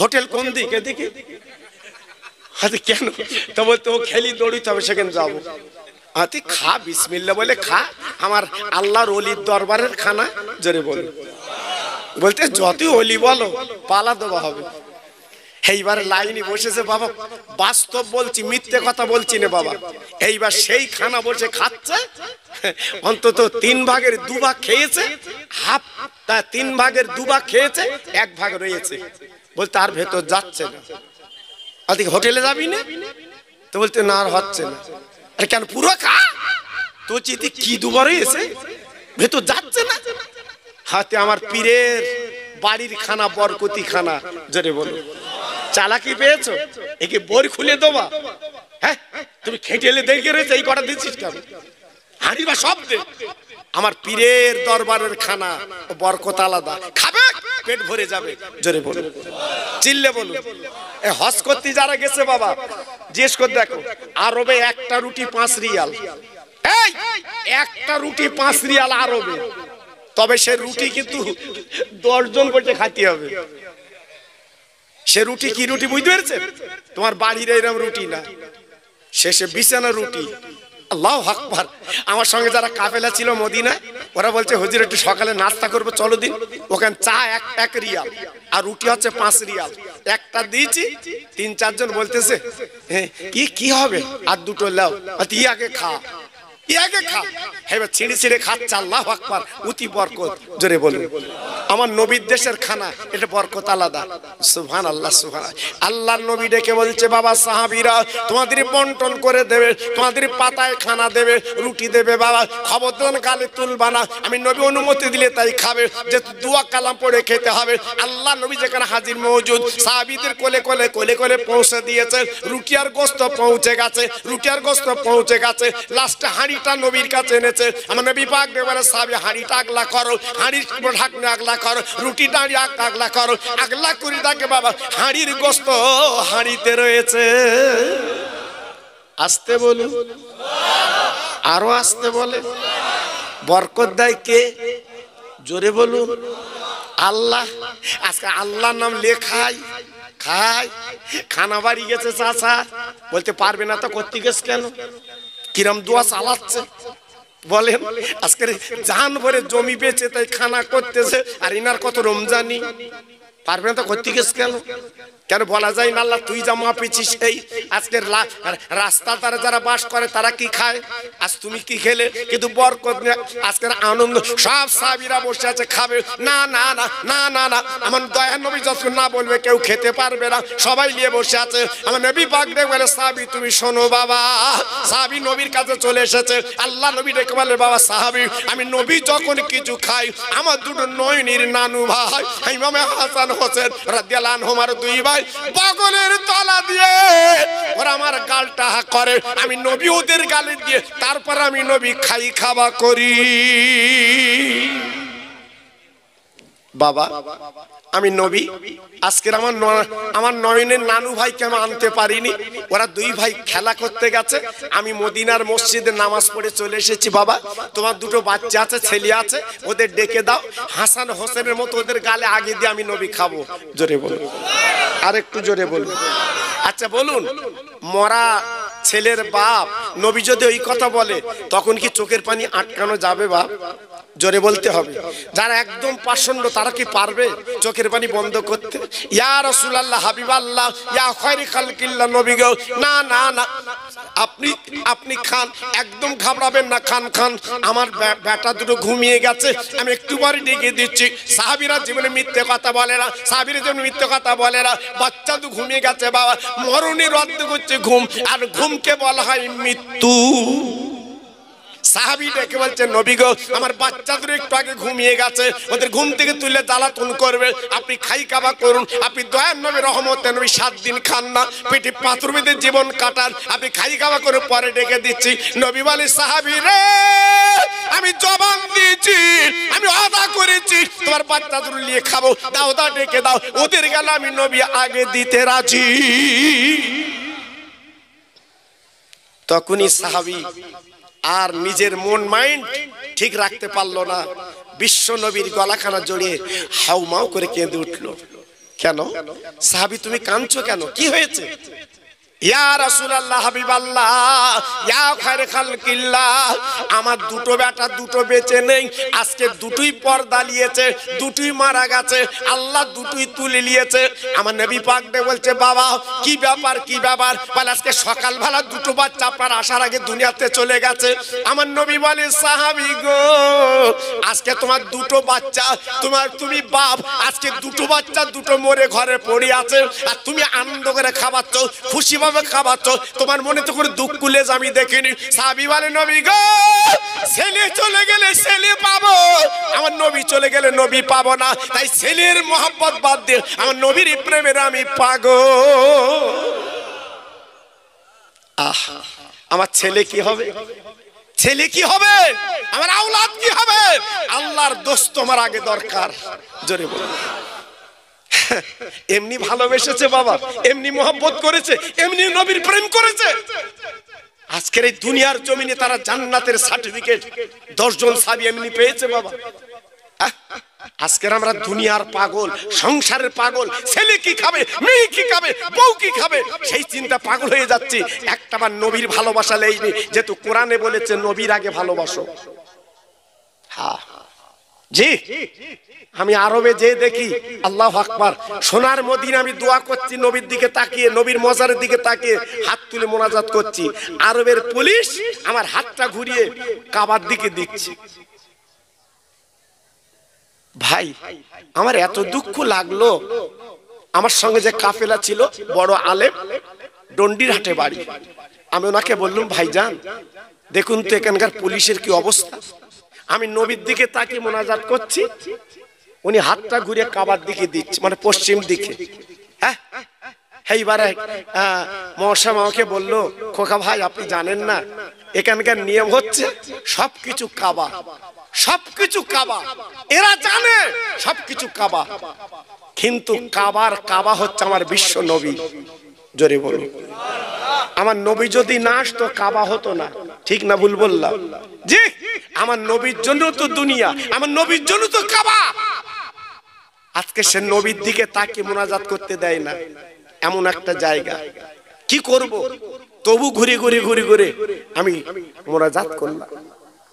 হোটেল কোন দিকে দেখি হাতে কেন তা বলতে ও খেলি দৌড়ি তবে সেখানে যাবো হাতে খা বিসমিল্লা বলে খা আমার আল্লাহর অলির দরবারের খানা জোরে বলো বলতে যতই অলি বলো পালা দেওয়া হবে এইবার লাইনে বসেছে বাবা বাস্তব বলছি মিথ্যে কথা বলছি না বাবা এইবার সেই খানা বসে খাচ্ছে অন্তত তিন ভাগের ভাগ খেয়েছে হাফ তা তিন ভাগের ভাগ খেয়েছে এক ভাগ রয়েছে বল তার ভেতর যাচ্ছে না আদিকে হোটেলে যাবি না তো বলতে না আর হচ্ছে না আরে কেন পুরো খা তো চিতি কি দুবার রয়েছে ভেতর যাচ্ছে না হাতে আমার পীরের বাড়ির খানা বরকতি খানা জোরে বলো চালাকি পেয়েছো একে বই খুলে দেবা হ্যাঁ তুমি খেটে এলে দেখে রয়েছে এই কটা দিচ্ছিস কেন হাঁড়ি বা সব দে আমার পীরের দরবারের খানা বরকত আলাদা খাবে পেট ভরে যাবে জোরে বলুন চিল্লে বলুন এ হজ করতে যারা গেছে বাবা জিজ্ঞেস করে দেখো আরবে একটা রুটি পাঁচ রিয়াল এই একটা রুটি পাঁচ রিয়াল আরবে তবে সে রুটি কিন্তু দশজন করে খাইতে হবে সে রুটি কি রুটি বুঝতে পেরেছে তোমার বাড়ির এরম রুটি না শেষে বিছানা রুটি আল্লাহ আকবার আমার সঙ্গে যারা কাফেলা ছিল মদিনায় ওরা বলছে হজির একটু সকালে নাস্তা করবো চলো দিন ওখানে চা এক এক রিয়াল আর রুটি হচ্ছে পাঁচ রিয়াল একটা দিয়েছি তিন চারজন বলতেছে হ্যাঁ কি কি হবে আর দুটো লাও ই আগে খা আগে খা ছিঁড়ে ছিঁড়ে খাচ্ছে আল্লাহ অতি বরকত জোরে বলুন আমার নবীর দেশের খানা এটা বরকত আলাদা সুহান আল্লাহ সুহান আল্লাহ নবী ডেকে বলছে বাবা সাহাবিরা তোমাদের বন্টন করে দেবে তোমাদের পাতায় খানা দেবে রুটি দেবে বাবা তুলবা না আমি নবী অনুমতি দিলে তাই খাবে যে দুয়া কালাম পড়ে খেতে হবে আল্লাহ নবী যেখানে হাজির মজুদ সাহাবিদের কোলে কোলে কোলে কোলে পৌঁছে দিয়েছে রুটিয়ার গোস্ত পৌঁছে গেছে রুটিয়ার গোস্ত পৌঁছে গেছে লাস্টে হাঁড়ি হাড়িটা নবীর কাছে এনেছে আমার নবী পাক এবারে সাবে হাঁড়িটা আগলা করো হাঁড়ির ঢাকনা আগলা করো রুটি ডাঁড়ি আগলা করো আগলা করি ডাকে বাবা হাঁড়ির গোস্ত হাঁড়িতে রয়েছে আসতে বলুন আরো আসতে বলে বরকত দেয় কে জোরে বলুন আল্লাহ আজকে আল্লাহর নাম লেখাই খাই খানা বাড়ি গেছে চাচা বলতে পারবে না তো করতে কেন কিরম দোয়া চালাচ্ছে বলেন আজকের জান ভরে জমি বেচে তাই খানা করতেছে আর ইনার কত রমজানি পারবে না তো করতে গেছে কেন কেন বলা যায় না আল্লাহ তুই যা মাপেছিস এই আজকের রাস্তা তারা যারা বাস করে তারা কি খায় আজ তুমি কি খেলে কিন্তু বরকত আজকের আনন্দ সব সাবিরা বসে আছে খাবে না না না না না না আমার দয়া নবী যত না বলবে কেউ খেতে পারবে না সবাই নিয়ে বসে আছে আমার নবী পাকবে বলে সাবি তুমি শোনো বাবা সাবি নবীর কাছে চলে এসেছে আল্লাহ নবী ডেকে বলে বাবা সাহাবি আমি নবী যখন কিছু খাই আমার দুটো নয়নির নানু ভাই আমি মামে হাসান হোসেন রাদিয়াল্লাহু আনহুমার দুই ভাই ভাই বগলের তলা দিয়ে ওরা আমার গালটা করে আমি নবী ওদের গালে দিয়ে তারপর আমি নবী খাই খাওয়া করি বাবা আমি নবী আজকের আমার আমার নয়নের নানু ভাইকে আমি আনতে পারিনি ওরা দুই ভাই খেলা করতে গেছে আমি মদিনার মসজিদে নামাজ পড়ে চলে এসেছি বাবা তোমার দুটো বাচ্চা আছে ছেলে আছে ওদের ডেকে দাও হাসান হোসেনের মতো ওদের গালে আগে দিয়ে আমি নবী খাবো জোরে বলুন আর একটু জোরে বলুন আচ্ছা বলুন মরা ছেলের বাপ নবী যদি ওই কথা বলে তখন কি চোখের পানি আটকানো যাবে বাপ জোরে বলতে হবে যারা একদম পাষণ্ড তারা কি পারবে চোখের পানি বন্ধ করতে ইয়া রসুলাল্লাহ হাবিবাল্লাহ ইয়া খয়রি খালকিল্লা নবীগ না না না আপনি আপনি খান একদম ঘাবড়াবেন না খান খান আমার বেটা দুটো ঘুমিয়ে গেছে আমি একটু পরে ডেকে দিচ্ছি সাহাবিরা জীবনে মিথ্যে কথা বলে না সাহাবিরা জীবনে মিথ্যে কথা বলে না বাচ্চা দু ঘুমিয়ে গেছে বাবা মরণে রদ্দ করছে ঘুম আর ঘুমকে বলা হয় মৃত্যু সাহাবি ডেকে বলছে নবী গো আমার বাচ্চাদের একটু আগে ঘুমিয়ে গেছে ওদের ঘুম থেকে তুলে জ্বালাতন করবে আপনি খাই কাবা করুন আপনি দয়ার নবী রহমত নবী সাত দিন খান না পেটে পাথর বেঁধে জীবন কাটান আপনি খাই কাবা করে পরে ডেকে দিচ্ছি নবী বলে সাহাবি রে আমি জবান দিয়েছি আমি আদা করেছি তোমার বাচ্চাদের নিয়ে খাবো দাও দা ডেকে দাও ওদের গেলে আমি নবী আগে দিতে রাজি তখনই সাহাবি আর নিজের মন মাইন্ড ঠিক রাখতে পারলো না বিশ্ব নবীর গলাখানা জড়িয়ে হাউমাউ করে কেঁদে উঠলো কেন সাহাবি তুমি কাঁদছো কেন কি হয়েছে আমার দুটো বেটা দুটো বেঁচে নেই আজকে দুটোই পর্দা লিয়েছে দুটোই মারা গেছে আল্লাহ দুটোই তুলে নিয়েছে আমার নবী পাকডে বলছে বাবা কি ব্যাপার কি ব্যাপার বলে আজকে সকালবেলা দুটো বাচ্চা আপনার আসার আগে দুনিয়াতে চলে গেছে আমার নবী বলে সাহাবি গো আজকে তোমার দুটো বাচ্চা তোমার তুমি বাপ আজকে দুটো বাচ্চা দুটো মরে ঘরে পড়ে আছে আর তুমি আনন্দ করে খাওয়াচ্ছ খুশি কিভাবে খাবাচ্ছ তোমার মনে তো করে দুঃখ কুলে আমি দেখিনি সাবি বলে নবী গো ছেলে চলে গেলে ছেলে পাবো আমার নবী চলে গেলে নবী পাবো না তাই ছেলের মহাব্বত বাদ দিয়ে আমার নবীর প্রেমের আমি পাগ আহ আমার ছেলে কি হবে ছেলে কি হবে আমার আওলাদ কি হবে আল্লাহর দোষ তোমার আগে দরকার জোরে এমনি ভালোবেসেছে বাবা এমনি মোহাম্মত করেছে এমনি নবীর প্রেম করেছে আজকের এই দুনিয়ার জমিনে তারা জান্নাতের সার্টিফিকেট দশজন সাবি এমনি পেয়েছে বাবা আজকের আমরা দুনিয়ার পাগল সংসারের পাগল ছেলে কি খাবে মেয়ে কি খাবে বউ কি খাবে সেই চিন্তা পাগল হয়ে যাচ্ছে একটা বার নবীর ভালোবাসা লেইনি যেহেতু কোরআনে বলেছে নবীর আগে ভালোবাসো হা জি আমি আরবে যে দেখি আল্লাহ আকবার সোনার মদিন আমি দোয়া করছি নবীর দিকে তাকিয়ে নবীর মজারের দিকে তাকিয়ে হাত তুলে মোনাজাত করছি আরবের পুলিশ আমার হাতটা ঘুরিয়ে কাবার দিকে দিচ্ছে ভাই আমার এত দুঃখ লাগলো আমার সঙ্গে যে কাফেলা ছিল বড় আলেম ডন্ডির হাটে বাড়ি আমি ওনাকে বললাম ভাইজান দেখুন তো এখানকার পুলিশের কি অবস্থা আমি নবীর দিকে তাকিয়ে মোনাজাত করছি উনি হাতটা ঘুরে কাবার দিকে দিচ্ছে মানে পশ্চিম দিকে হ্যাঁ, হ্যাঁ এইবারে হ্যাঁ, মহাশয় আমাকে বললো খোকা ভাই আপনি জানেন না এখানকার নিয়ম হচ্ছে সবকিছু কাবা সবকিছু কাবা এরা জানে সবকিছু কাবা কিন্তু কাবার কাবা হচ্ছে আমার বিশ্ব নবী জোরে বলুন আমার নবী যদি না আসতো কাবা হতো না ঠিক না ভুল বললাম জি আমার নবীর জন্য তো দুনিয়া আমার নবীর জন্য তো কাবা আজকে সে নবীর দিকে তাকে মোনাজাত করতে দেয় না এমন একটা জায়গা কি করব তবু ঘুরে ঘুরে ঘুরে ঘুরে আমি মোনাজাত করলাম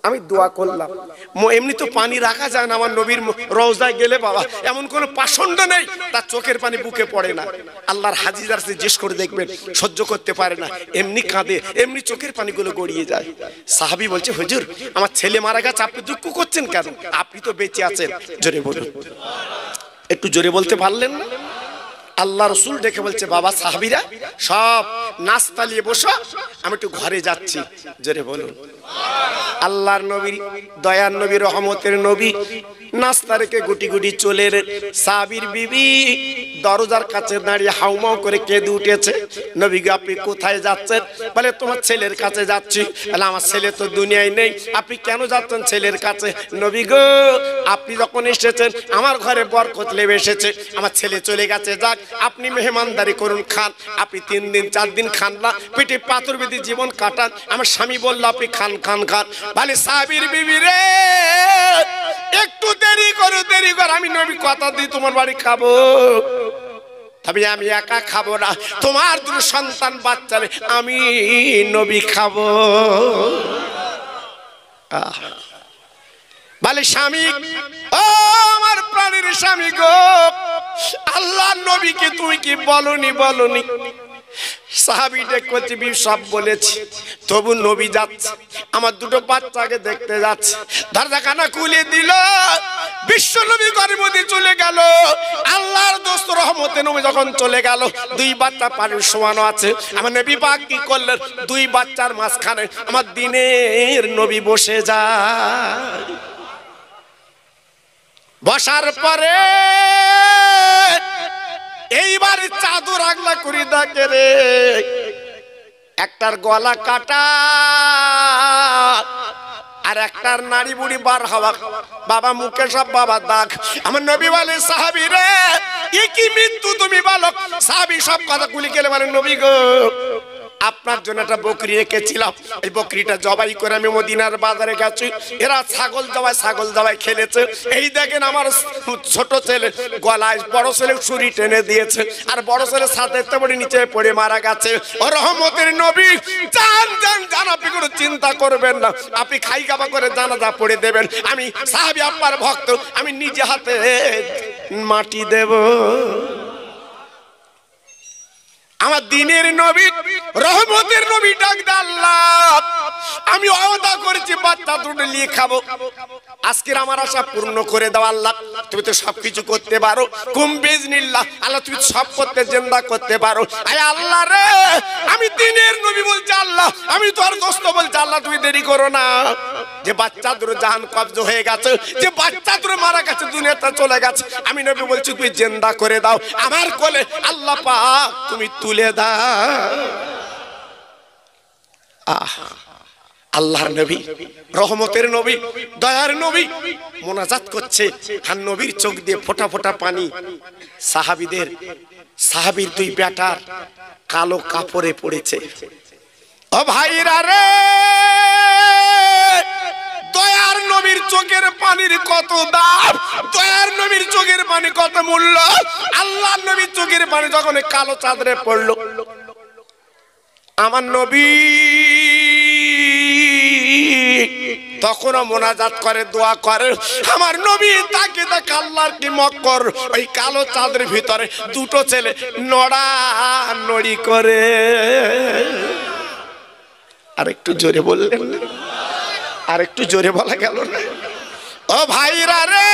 আমি দোয়া করলাম এমনি তো পানি রাখা যায় না আমার নবীর রওজায় গেলে বাবা এমন কোনো পাষণ্ড নেই তার চোখের পানি বুকে পড়ে না আল্লাহর হাজিরার জিজ্ঞেস করে দেখবেন সহ্য করতে পারে না এমনি কাঁদে এমনি চোখের পানিগুলো গড়িয়ে যায় সাহাবি বলছে হুজুর আমার ছেলে মারা গেছে আপনি দুঃখ করছেন কেন আপনি তো বেঁচে আছেন জোরে বলুন একটু জোরে বলতে পারলেন না আল্লাহ রসুল ডেকে বলছে বাবা সাহাবিরা সব নাস্তা নিয়ে বসো আমি একটু ঘরে যাচ্ছি জোরে বলুন আল্লাহর নবীর দয়ার নবী রহমতের নবী নাস্তা রেখে গুটি গুটি চলে সাবির বিবি দরজার কাছে দাঁড়িয়ে হাউমাও করে কেঁদে উঠেছে নবী আপনি কোথায় যাচ্ছেন বলে তোমার ছেলের কাছে যাচ্ছি তাহলে আমার ছেলে তো দুনিয়ায় নেই আপনি কেন যাচ্ছেন ছেলের কাছে নবী গো আপনি যখন এসেছেন আমার ঘরে বরকত লেবে এসেছে আমার ছেলে চলে গেছে যাক আপনি মেহমানদারি করুন খান আপনি তিন দিন চার দিন খান না পেটে পাথর বেঁধে জীবন কাটান আমার স্বামী বললো আপনি খান খান খান বলে সাবির বিবি রে একটু দেরি করো দেরি কর আমি নবী কথা দিই তোমার বাড়ি খাবো তবে আমি একা খাবো না তোমার দু সন্তান বাচ্চারে আমি নবী খাবো বলে স্বামী ও আমার প্রাণীর স্বামী গো আল্লাহ নবীকে তুমি কি বলনি বলনি সাহাবি সব বলেছি তবু নবী যাচ্ছে আমার দুটো দেখতে যাচ্ছে দরজাখানা চলে গেল আল্লাহর দোস্ত রহমতে নবী যখন চলে গেল দুই বাচ্চা আছে আমার নবী কি দুই বাচ্চার মাঝখানে আমার দিনের নবী বসে যা বসার পরে এইবার চাদর আগলা করি ডাকে রে একটার গলা কাটা আর একটার নারী বুড়ি বার হওয়া বাবা মুখে সব বাবা দাগ আমার নবী বলে সাহাবি রে কি মৃত্যু তুমি বলো সাহাবি সব কথা গুলি গেলে বলে নবী গো আপনার জন্য একটা বকরি রেখেছিলাম এই বকরিটা জবাই করে আমি মদিনার বাজারে গেছি এরা ছাগল দাওয়ায় ছাগল দাওয়ায় খেলেছে এই দেখেন আমার ছোট ছেলে গলায় বড় ছেলে ছুরি টেনে দিয়েছে আর বড় ছেলে সাথে তেমনি নিচে পড়ে মারা গেছে ও রহমতের নবী জান জান জান আপনি কোনো চিন্তা করবেন না আপনি খাই খাবা করে জানাজা পড়ে দেবেন আমি সাহাবি আপনার ভক্ত আমি নিজে হাতে মাটি দেব আমার দিনের নবী রহমতের নবী ডাক আমি অবদা করেছি বাচ্চা দুটো নিয়ে খাবো আজকের আমার আশা পূর্ণ করে দাও আল্লাহ তুমি তো সবকিছু করতে পারো কুম্বেজ নিল্লা আল্লাহ তুমি সব করতে জেন্দা করতে পারো আয় আল্লাহ রে আমি দিনের নবী বলছি আল্লাহ আমি তোর দোস্ত বলছি আল্লাহ তুমি দেরি করো না যে বাচ্চা দুটো জাহান কবজ হয়ে গেছে যে বাচ্চা দুটো মারা গেছে দুনিয়াটা চলে গেছে আমি নবী বলছি তুমি জেন্দা করে দাও আমার কোলে আল্লাহ পা তুমি তুলে দা আহ আল্লাহর নবী রহমতের নবী দয়ার নবী মোনাজাত করছে আর নবীর চোখ দিয়ে ফোটা ফোটা পানি সাহাবিদের সাহাবির দুই বেটার কালো কাপড়ে পড়েছে ও ভাইরা রে দয়ার নবীর চোখের পানির কত দাম দয়ার নবীর চোখের পানি কত মূল্য আল্লাহ নবীর চোখের পানি যখন কালো চাঁদরে পড়লো আমার নবী তখনও মোনাজাত করে দোয়া করে আমার নবী তাকে দেখ আল্লাহর কি মকর ওই কালো চাঁদের ভিতরে দুটো ছেলে নড়া নড়ি করে আর একটু জোরে বললেন আর একটু জোরে বলা গেল না ও ভাইরা রে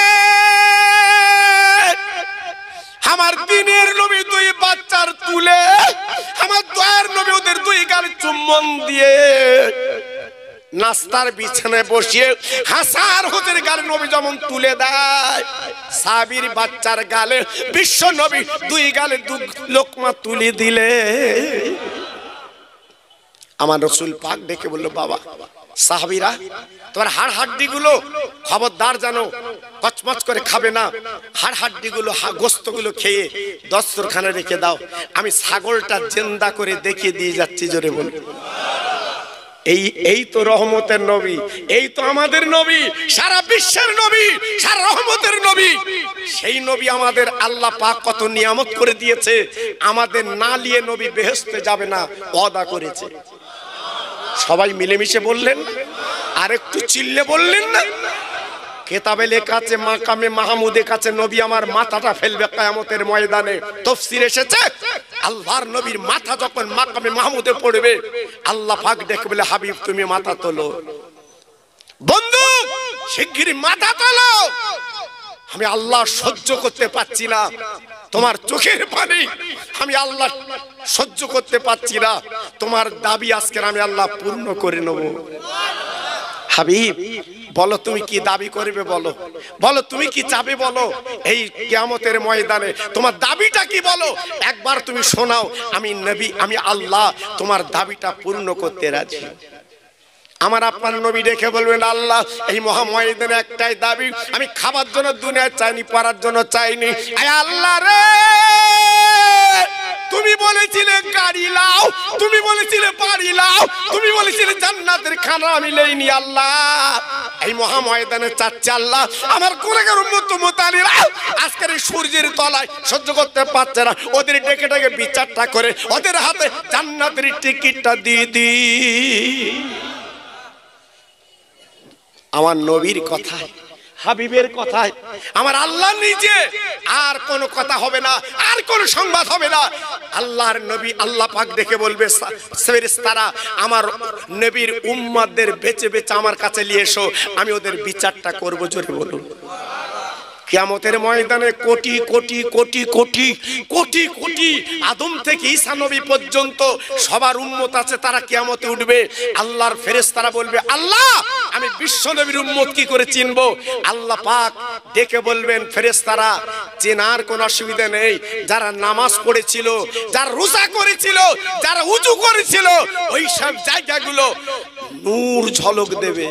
আমার দিনের নবী দুই বাচ্চার তুলে আমার দয়ার নবী ওদের দুই গাল চুম্বন দিয়ে নাস্তার বিছানে বসিয়ে হাসার হোদের গালে নবী যেমন তুলে দেয় সাবির বাচ্চার গালে বিশ্ব নবী দুই গালে দু লোকমা তুলে দিলে আমার রসুল পাক ডেকে বললো বাবা সাহাবিরা তোমার হাড় হাড্ডি গুলো খবরদার জানো কচমচ করে খাবে না হাড় হাড্ডি গুলো গোস্ত গুলো খেয়ে দস্তরখানে রেখে দাও আমি ছাগলটা জেন্দা করে দেখিয়ে দিয়ে যাচ্ছি জোরে বলে এই এই তো রহমতের নবী এই তো আমাদের নবী সারা বিশ্বের নবী সারা রহমতের নবী সেই নবী আমাদের আল্লাহ পাক কত নিয়ামত করে দিয়েছে আমাদের না নিয়ে নবী বেহেস্তে যাবে না অদা করেছে সবাই মিলেমিশে বললেন আর একটু চিল্লে বললেন না কেতাবে লেখা আছে মাকামে মাহমুদে কাছে নবী আমার মাথাটা ফেলবে কায়ামতের ময়দানে তফসির এসেছে আল্লাহর নবীর মাথা যখন মাকামে মাহমুদে পড়বে আল্লাহ পাক দেখে বলে হাবিব তুমি মাথা তোলো বন্ধু শিগগির মাথা তোলো আমি আল্লাহ সহ্য করতে পারছি না তোমার চোখের পানি আমি আল্লাহ সহ্য করতে পারছি না তোমার দাবি আজকের আমি আল্লাহ পূর্ণ করে নেব হাবিব বলো তুমি কি দাবি করবে বলো বলো তুমি কি চাবে বলো এই কেয়ামতের ময়দানে তোমার দাবিটা কি বলো একবার তুমি শোনাও আমি নবী আমি আল্লাহ তোমার দাবিটা পূর্ণ করতে রাজি আমার আপনার নবী দেখে বলবেন আল্লাহ এই মহাময়দিন একটাই দাবি আমি খাবার জন্য দুনিয়া চাইনি পড়ার জন্য চাইনি আয় আল্লাহ রে তুমি বলেছিলে গাড়ি লাও তুমি বলেছিলে বাড়ি লাও তুমি বলেছিলে জান্নাতের খানা আমি লইনি আল্লাহ এই মহা ময়দানে চাচ্ছে আল্লাহ আমার কোরআনের উম্মত মুতালিরা আজকের এই সূর্যের তলায় সহ্য করতে পারছে না ওদের ডেকে ডেকে বিচারটা করে ওদের হাতে জান্নাতের টিকিটটা দিয়ে দিই আমার নবীর কথায় হাবিবের কথায় আমার আল্লাহ নিজে আর কোনো কথা হবে না আর কোন সংবাদ হবে না আল্লাহর নবী আল্লাহ পাক দেখে বলবে তারা আমার নবীর উম্মাদের বেঁচে বেঁচে আমার কাছে নিয়ে এসো আমি ওদের বিচারটা করবো জোরে বলুন কিয়ামতের ময়দানে কোটি কোটি কোটি কোটি কোটি কোটি আদম থেকে ঈসা নবী পর্যন্ত সবার উম্মত আছে তারা কিয়ামতে উঠবে আল্লাহর ফেরেশতারা বলবে আল্লাহ আমি বিশ্ব নবীর উম্মত কি করে চিনব আল্লাহ পাক ডেকে বলবেন ফেরেশতারা চেনার কোনো অসুবিধা নেই যারা নামাজ পড়েছিল যারা রোজা করেছিল যারা উঁচু করেছিল ওই সব জায়গাগুলো নূর ঝলক দেবে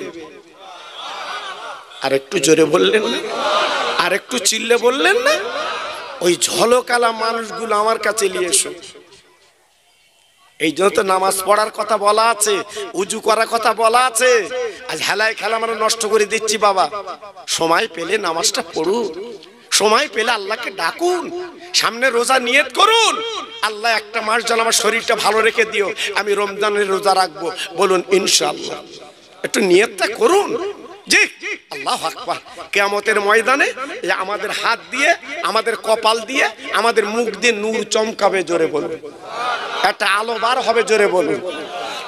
আর একটু জোরে বললেন না আর একটু চিল্লে বললেন না ওই ঝলকালা মানুষগুলো আমার কাছে নিয়ে এসো এই জন্য তো নামাজ পড়ার কথা বলা আছে উজু করার কথা বলা আছে আজ হেলায় খেলা মানে নষ্ট করে দিচ্ছি বাবা সময় পেলে নামাজটা পড়ুন সময় পেলে আল্লাহকে ডাকুন সামনে রোজা নিয়ত করুন আল্লাহ একটা মাস যেন আমার শরীরটা ভালো রেখে দিও আমি রমজানের রোজা রাখবো বলুন ইনশাল্লাহ একটু নিয়তটা করুন জি আল্লাহ আকবার কেয়ামতের ময়দানে আমাদের হাত দিয়ে আমাদের কপাল দিয়ে আমাদের মুখ দিয়ে নূর চমকাবে জোরে বলবে একটা আলো বার হবে জোরে বলবে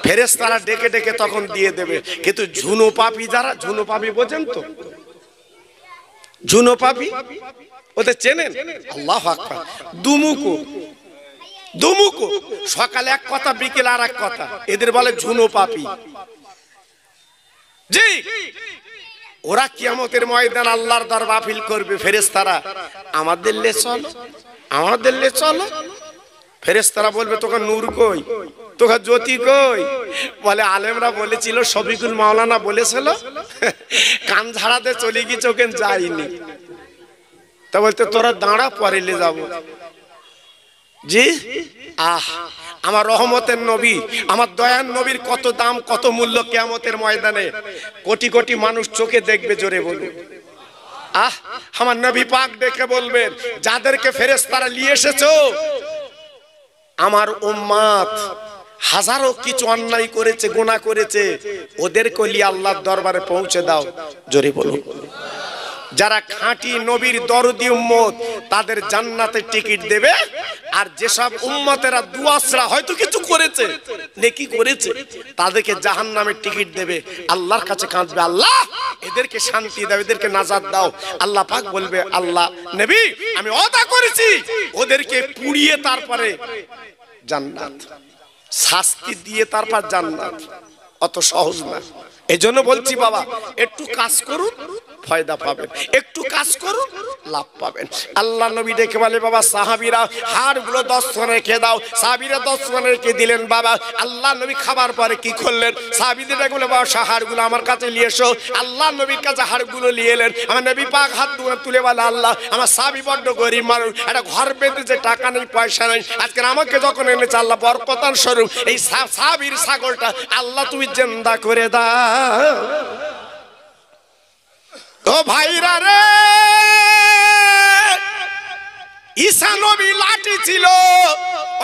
ফেরেস তারা ডেকে ডেকে তখন দিয়ে দেবে কিন্তু ঝুনো পাপি যারা ঝুনো পাপি বোঝেন তো ঝুনো পাপি ওদের চেনেন আল্লাহ আকবার দুমুকু দুমুকু সকালে এক কথা বিকেল আর এক কথা এদের বলে ঝুনো পাপি জি ওরা কিয়ামতের ময়দান আল্লাহর দর বাফিল করবে ফেরেস্তারা আমাদের লে চলো আমাদের লে চলো ফেরেস্তারা বলবে তোকে নূর কই তোকে জ্যোতি কই বলে আলেমরা বলেছিল শফিকুল মাওলানা বলেছিল কান ঝাড়াতে চলে গিয়েছে ওকে যাইনি তা বলতে তোরা দাঁড়া পরে যাবো জি আহ আমার রহমতের নবী আমার দয়ার নবীর কত দাম কত মূল্য কেমতের ময়দানে কোটি কোটি মানুষ চোখে দেখবে জোরে বলুন আহ আমার নবী পাক ডেকে বলবেন যাদেরকে ফেরেস তারা নিয়ে এসেছো আমার উম্মাত হাজারো কিছু অন্যায় করেছে গোনা করেছে ওদেরকে নিয়ে আল্লাহর দরবারে পৌঁছে দাও জোরে বলুন যারা খাঁটি নবীর দরদি উম্মত তাদের জান্নাতে টিকিট দেবে আর যেসব উম্মতেরা দুয়াশরা হয়তো কিছু করেছে নেকি করেছে তাদেরকে জাহান নামে টিকিট দেবে আল্লাহর কাছে কাঁদবে আল্লাহ এদেরকে শান্তি দাও এদেরকে নাজাদ দাও আল্লাহ পাক বলবে আল্লাহ নেবি আমি অদা করেছি ওদেরকে পুড়িয়ে তারপরে জান্নাত শাস্তি দিয়ে তারপর জান্নাত অত সহজ না এজন্য বলছি বাবা একটু কাজ করুন ফয়দা পাবেন একটু কাজ করুন লাভ পাবেন আল্লাহ নবী ডেকে বলে বাবা সাহাবিরা হাড়গুলো দর্শনে রেখে দাও সাহাবিরা দর্শনে রেখে দিলেন বাবা আল্লাহ নবী খাবার পরে কি করলেন সাহাবিদের বলে বাবা হাড়গুলো আমার কাছে নিয়ে এসো আল্লাহ নবীর কাছে হাড়গুলো নিয়ে এলেন আমার নবী পাক হাত দুয়ে তুলে বলে আল্লাহ আমার সাবি বড্ড গরিব মানুষ একটা ঘর বেঁধে যে টাকা নেই পয়সা নেই আজকে আমাকে যখন এনেছে আল্লাহ বরকতান স্বরূপ এই সাবির ছাগলটা আল্লাহ তুমি জেন্দা করে দাও ভাইরা রে ঈশা নবী লাঠি ছিল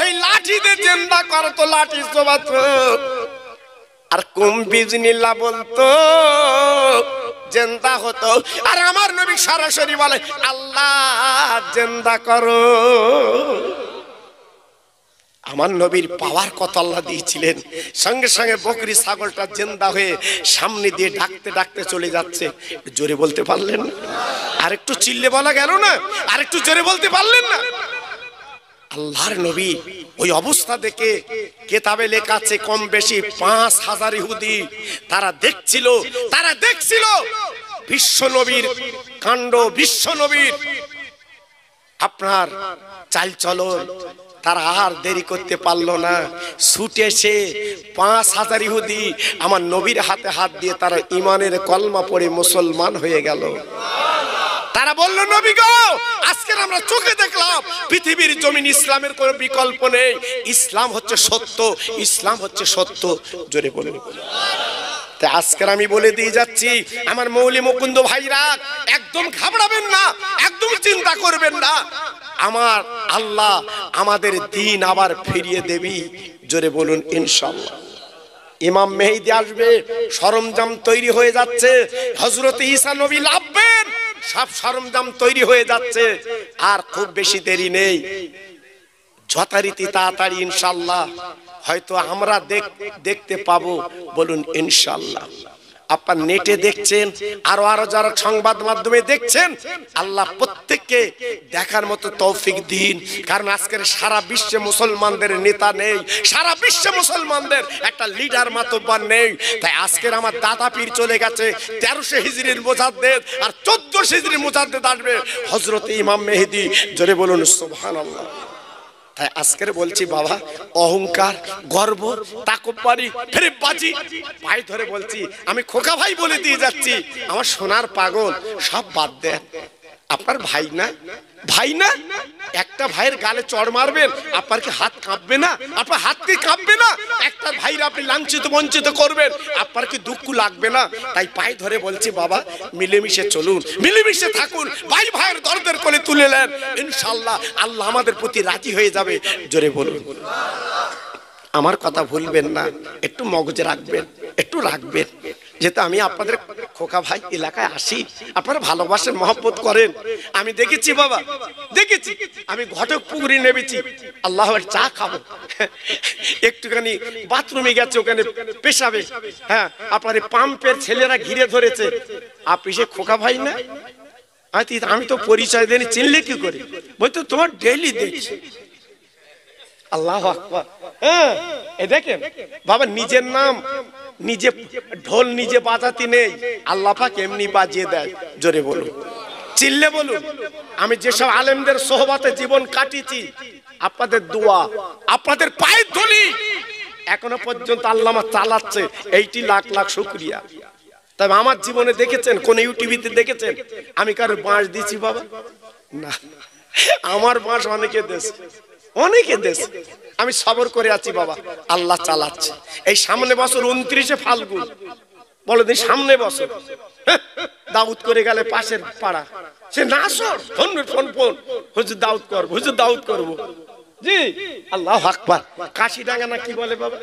ওই লাঠিতে চেন্দা করতো লাঠি সোবাত আর কুম বিজনিল্লা বলতো জেন্দা হতো আর আমার নবী সরাসরি বলে আল্লাহ জেন্দা করো আমার নবীর পাওয়ার কত আল্লাহ দিয়েছিলেন সঙ্গে সঙ্গে বকরি ছাগলটা জেন্দা হয়ে সামনে দিয়ে ডাকতে ডাকতে চলে যাচ্ছে জোরে বলতে পারলেন আর একটু চিল্লে বলা গেল না আর একটু জোরে বলতে পারলেন না আল্লাহর নবী ওই অবস্থা দেখে কেতাবে লেখা আছে কম বেশি পাঁচ হাজার ইহুদি তারা দেখছিল তারা দেখছিল বিশ্ব নবীর কাণ্ড বিশ্ব নবীর আপনার চলন তারা আর দেরি করতে পারলো না ছুটে সে পাঁচ হাজার ইহুদি আমার নবীর হাতে হাত দিয়ে তারা ইমানের কলমা পড়ে মুসলমান হয়ে গেল তারা বলল নবী গো আজকের আমরা চোখে দেখলাম পৃথিবীর জমিন ইসলামের কোনো বিকল্প নেই ইসলাম হচ্ছে সত্য ইসলাম হচ্ছে সত্য জোরে বলে আজকের আমি বলে দিয়ে যাচ্ছি আমার মৌলি মুকুন্দ ভাইরা একদম ঘাবড়াবেন না একদম চিন্তা করবেন না আমার আল্লাহ আমাদের দিন আবার ফিরিয়ে দেবি জোরে বলুন ইনশাল্লাহ ইমাম মেহিদি আসবে সরঞ্জাম তৈরি হয়ে যাচ্ছে হজরত ঈসা নবী লাভবেন সব সরঞ্জাম তৈরি হয়ে যাচ্ছে আর খুব বেশি দেরি নেই যথারীতি তাড়াতাড়ি ইনশাল্লাহ হয়তো আমরা দেখতে পাবো বলুন ইনশাল্লাহ আপনার নেটে দেখছেন আরো আরো যারা সংবাদ মাধ্যমে দেখছেন আল্লাহ প্রত্যেককে দেখার মতো তৌফিক দিন কারণ আজকের সারা বিশ্বে মুসলমানদের নেতা নেই সারা বিশ্বে মুসলমানদের একটা লিডার মাতব্বার নেই তাই আজকের আমার দাদা পীর চলে গেছে তেরোশো হিজড়ির মোজাদ্দেদ আর চোদ্দশো হিজড়ির মোজাদ্দেদ আসবে হজরত ইমাম মেহেদি জোরে বলুন সোহান আল্লাহ আজকের বলছি বাবা অহংকার গর্ব তাকব্বারি ফেরে বাজি ভাই ধরে বলছি আমি খোকা ভাই বলে দিয়ে যাচ্ছি আমার সোনার পাগল সব বাদ দেয় আপনার ভাই না ভাই না একটা ভাইয়ের গালে চড় মারবেন আপনার কি হাত কাঁপবে না আপনার হাত কি কাঁপবে না একটা ভাইয়ের আপনি লাঞ্ছিত বঞ্চিত করবেন আপনার কি দুঃখ লাগবে না তাই পায়ে ধরে বলছি বাবা মিলেমিশে চলুন মিলেমিশে থাকুন ভাই ভাইয়ের দরদের কোলে তুলে নেন ইনশাল্লাহ আল্লাহ আমাদের প্রতি রাজি হয়ে যাবে জোরে বলুন আমার কথা ভুলবেন না একটু মগজে রাখবেন একটু রাখবেন যেহেতু আমি আপনাদের খোকা ভাই এলাকায় আসি আপনারা ভালোবাসেন মহব্বত করেন আমি দেখেছি বাবা দেখেছি আমি ঘটক পুকুরি নেমেছি আল্লাহ চা খাবো একটুখানি বাথরুমে গেছে ওখানে পেশাবে হ্যাঁ আপনার পাম্পের ছেলেরা ঘিরে ধরেছে আপনি সে খোকা ভাই না আমি তো পরিচয় দিই চিনলে কি করে বলতো তোমার ডেইলি দেখছি আল্লাহ হ্যাঁ দেখেন বাবা নিজের নাম নিজে ঢোল নিজে বাজাতে নেই আল্লাহ পাক এমনি বাজিয়ে দেয় জোরে বলুন চিল্লে বলুন আমি যেসব আলেমদের সোহবাতে জীবন কাটিয়েছি আপনাদের দোয়া আপনাদের পায়ের ধুলি এখনো পর্যন্ত আল্লামা চালাচ্ছে এইটি লাখ লাখ শুক্রিয়া তবে আমার জীবনে দেখেছেন কোন ইউটিভিতে দেখেছেন আমি কারো বাঁশ দিছি বাবা না আমার বাঁশ অনেকে দেশে অনেকে দেশ আমি সবর করে আছি বাবা আল্লাহ চালাচ্ছে এই সামনে বছর উনত্রিশে ফাল্গুন বলে দিন সামনে বছর হ্যাঁ, দাউদ করে গেলে পাশের পাড়া সে না সর ফোন ফোন ফোন হুজুর দাউদ করব হুজুর দাউদ করবো জি আল্লাহ আকবার কাশি ডাঙ্গা না কি বলে বাবা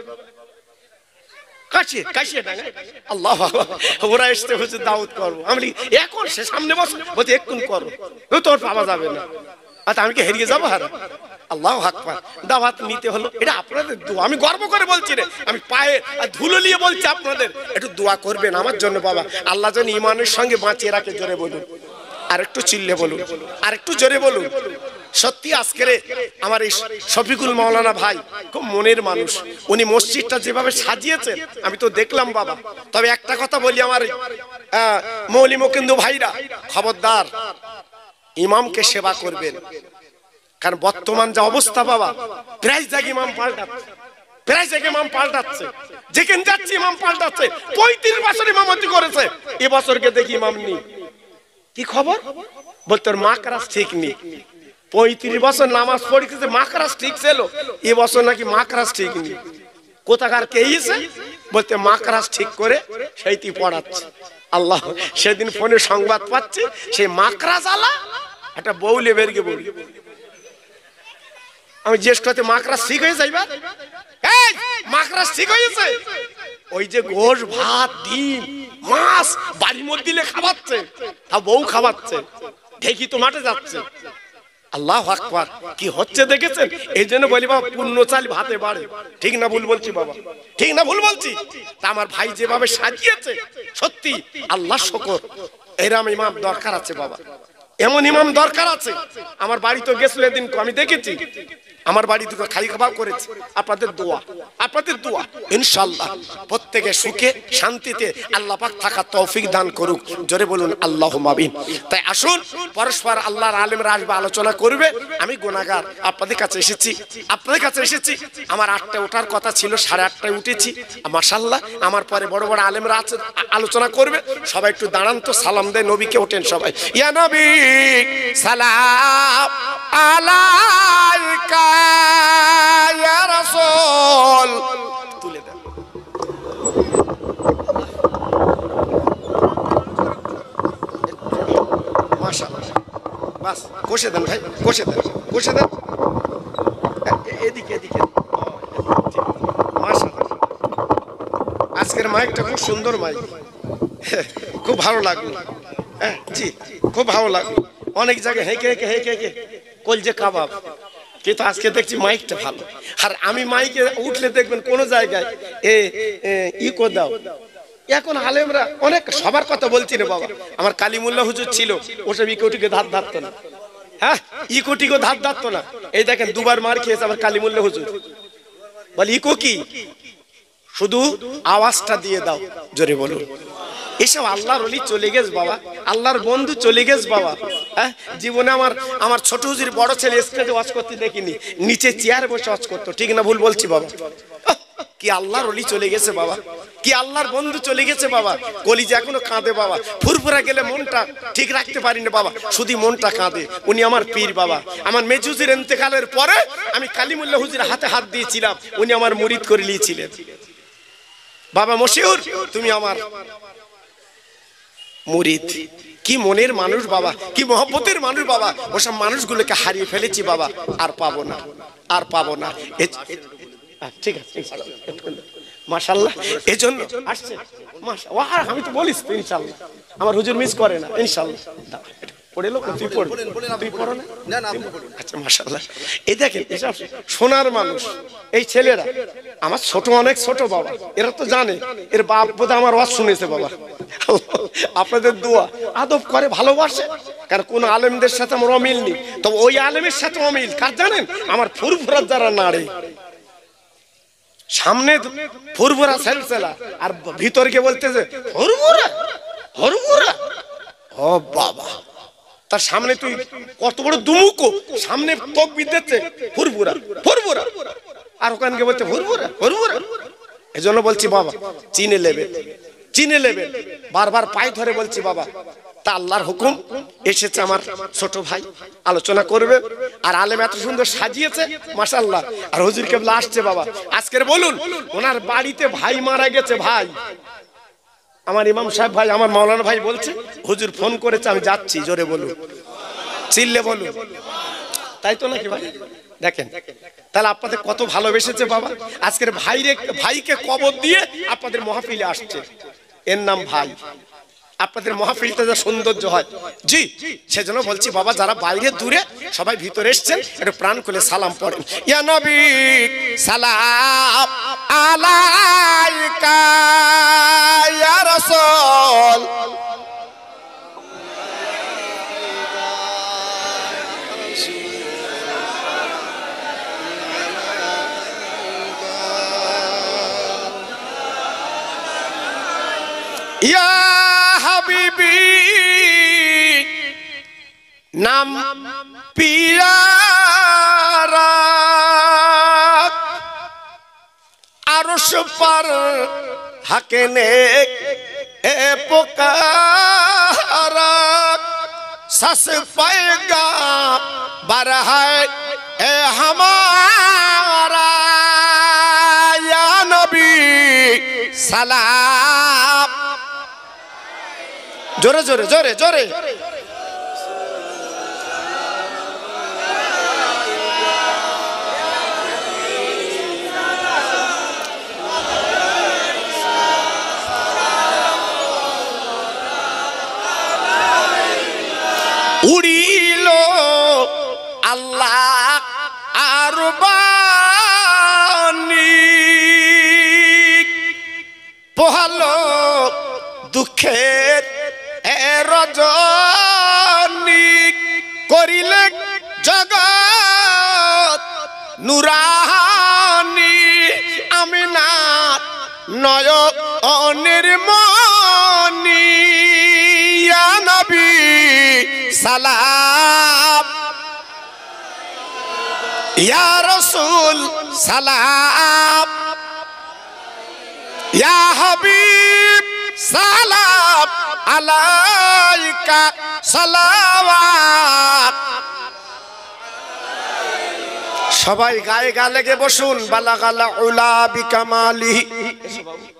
কাশি কাশি ডাঙ্গা আল্লাহ ওরা এসতে হুজুর দাউদ করবো আমি এখন সে সামনে বছর বলছে এক্ষুন করো তোর পাওয়া যাবে না হয়তো আমি কি হেরিয়ে যাবো হার আল্লাহ হাকবার দাওয়াত নিতে হলো এটা আপনাদের দোয়া আমি গর্ব করে বলছি রে আমি পায়ে আর ধুলো নিয়ে বলছি আপনাদের একটু দোয়া করবেন আমার জন্য বাবা আল্লাহ যেন ইমানের সঙ্গে বাঁচিয়ে রাখে জোরে বলুন আর একটু চিল্লে বলুন আর একটু জোরে বলুন সত্যি আজকের আমার এই শফিকুল মাওলানা ভাই খুব মনের মানুষ উনি মসজিদটা যেভাবে সাজিয়েছেন আমি তো দেখলাম বাবা তবে একটা কথা বলি আমার মৌলি মোকিন্দু ভাইরা খবরদার ইমামকে সেবা করবেন কারণ বর্তমান যা অবস্থা বাবা প্রায় জায়গায় ইমাম পাল্টাচ্ছে প্রায় ইমাম পাল্টাচ্ছে যেখানে যাচ্ছে ইমাম পাল্টাচ্ছে পঁয়ত্রিশ বছর ইমামতি করেছে এবছরকে দেখি ইমাম কি খবর মাকরাস ঠিক পঁয়ত্রিশ বছর নামাজ পড়েছে মাকরাস ঠিক ছিল এবছর নাকি মাকরাস ঠিক নেই কোথাকার কেছে বলতে মাকরাস ঠিক করে সেইটি পড়াচ্ছে আল্লাহ সেদিন ফোনে সংবাদ পাচ্ছে সেই মাকরাজ আলা একটা বউ লেবেরকে বলি আমি জ্যেষ্ঠতে মাকড়া ঠিক হয়ে যাইবা মাকড়াস ঠিক হয়েছে ওই যে গোশ ভাত ডিম মাছ বাড়ির মধ্যে খাওয়াচ্ছে তা বউ খাওয়াচ্ছে ঢেকি তো মাঠে যাচ্ছে আল্লাহ আকবার কি হচ্ছে দেখেছেন এই জন্য বলি বাবা পূর্ণ চাল ভাতে বাড়ে ঠিক না ভুল বলছি বাবা ঠিক না ভুল বলছি তা আমার ভাই যেভাবে সাজিয়েছে সত্যি আল্লাহ শকর এরাম ইমাম দরকার আছে বাবা এমন ইমাম দরকার আছে আমার বাড়ি তো গেছিল এদিন আমি দেখেছি আমার বাড়ি দুটো খাই খাবার করেছে আপনাদের দোয়া আপনাদের দোয়া ইনশাল্লাহ থেকে সুখে শান্তিতে আল্লাহ পাক থাকা তৌফিক দান করুক জোরে বলুন আল্লাহ মাবিন তাই আসুন পরস্পর আল্লাহর রাজ বা আলোচনা করবে আমি গোনাগার আপনাদের কাছে এসেছি আপনাদের কাছে এসেছি আমার আটটা ওঠার কথা ছিল সাড়ে আটটায় উঠেছি মাসাল্লাহ আমার পরে বড় বড় আলেমরা আছে আলোচনা করবে সবাই একটু দাঁড়ান তো সালাম দেয় নবীকে ওঠেন সবাই ইয়া নবী সালাম আলাইকা ইয়া রাসূল তুলে আজকের মাইকটা খুব সুন্দর মাইক খুব ভালো লাগলো হ্যাঁ জি খুব ভালো লাগলো অনেক জায়গায় হেঁকে হেঁকে হেঁকে হেঁকে কলজে কাবাব কিন্তু আজকে দেখছি মাইকটা ভালো আর আমি মাইকে উঠলে দেখবেন কোনো জায়গায় এ ইকো দাও এখন আলেমরা অনেক সবার কথা বলছি রে বাবা আমার কালিমুল্লা হুজুর ছিল ওসব ইকোটিকে ধার ধারত না হ্যাঁ ইকোটিকে ধার ধারত না এই দেখেন দুবার মার খেয়েছে আমার কালিমুল্লা হুজুর বলি ইকো কি শুধু আওয়াজটা দিয়ে দাও জোরে বলুন এসব আল্লাহর অলি চলে গেছ বাবা আল্লাহর বন্ধু চলে গেছ বাবা হ্যাঁ জীবনে আমার আমার ছোট হুজুর বড় ছেলে স্টেজে ওয়াজ করতে দেখিনি নিচে চেয়ার বসে ওয়াজ করতো ঠিক না ভুল বলছি বাবা কি আল্লাহর অলি চলে গেছে বাবা কি আল্লাহর বন্ধু চলে গেছে বাবা কলি যে এখনো কাঁদে বাবা ফুরফুরা গেলে মনটা ঠিক রাখতে পারি না বাবা শুধু মনটা কাঁদে উনি আমার পীর বাবা আমার মেজুজির এতেকালের পরে আমি কালিমুল্লা হুজির হাতে হাত দিয়েছিলাম উনি আমার মুরিদ করে নিয়েছিলেন বাবা মশিউর তুমি আমার মুরিদ কি মনের মানুষ বাবা কি মহব্বতের মানুষ বাবা ওসব মানুষগুলোকে হারিয়ে ফেলেছি বাবা আর পাবো না আর পাবো না ঠিক আছে এই জন্য আসছে আমি তো বলিস ইনশাল্লাহ আমার হুজুর মিস করে না ইনশাল্লাহ আপনাদের দোয়া আদব করে ভালোবাসে কারণ কোন আলেমদের সাথে আমার অমিল নেই তবে ওই আলেমের সাথে অমিল কার জানেন আমার ফুরফুরার যারা নাড়ে সামনে ফুরফুরা সেলসেলা আর ভিতরকে বলতেছে ফুরফুরা ফুরফুরা ও বাবা তার সামনে তুই কত বড় দুমুকো সামনে তক বিদ্যেছে ফুরফুরা ফুরফুরা আর ওখানকে বলছে ফুরফুরা ফুরফুরা এজন্য বলছি বাবা চিনে নেবে চিনে নেবে বারবার পায়ে ধরে বলছি বাবা তা আল্লাহর হুকুম এসেছে আমার ছোট ভাই আলোচনা করবে আর আলেম এত সুন্দর সাজিয়েছে মাসাল্লাহ আর হজুর কেবলা আসছে বাবা আজকের বলুন ওনার বাড়িতে ভাই মারা গেছে ভাই আমার ইমাম সাহেব ভাই আমার মাওলানা ভাই বলছে হুজুর ফোন করেছে আমি যাচ্ছি জোরে বলুন চিল্লে বলুন তাই তো নাকি ভাই দেখেন তাহলে আপনাদের কত ভালোবেসেছে বাবা আজকের ভাইরে ভাইকে কবর দিয়ে আপনাদের মহাফিলে আসছে এর নাম ভাই আপনাদের মহাফিলটা যে সৌন্দর্য হয় জি সেজন্য বলছি বাবা যারা বাইরে দূরে সবাই ভিতরে এসছেন একটু প্রাণ খুলে সালাম পড়েন ইয়া নবী সালাম আলাইকা ইয়া রাসূল ইয়া নাম পিয়ারা আরশ সুপার হাকে এ পোকারা সস পায়গা বারহায় এ হামারা ইয়া জোরে জোরে জোরে জোরে কুরবানি পোহালো দুঃখের রজনী করিলে জগৎ নুরাহানি আমি না নয় অনির্মণী সালাম ইয়া রসুল সালাম ইয়া হাবিব সালাম আলাইকা সালাওয়াত সবাই গায়ে গা লেগে বসুন বালা গালা উলা বিকামালিহি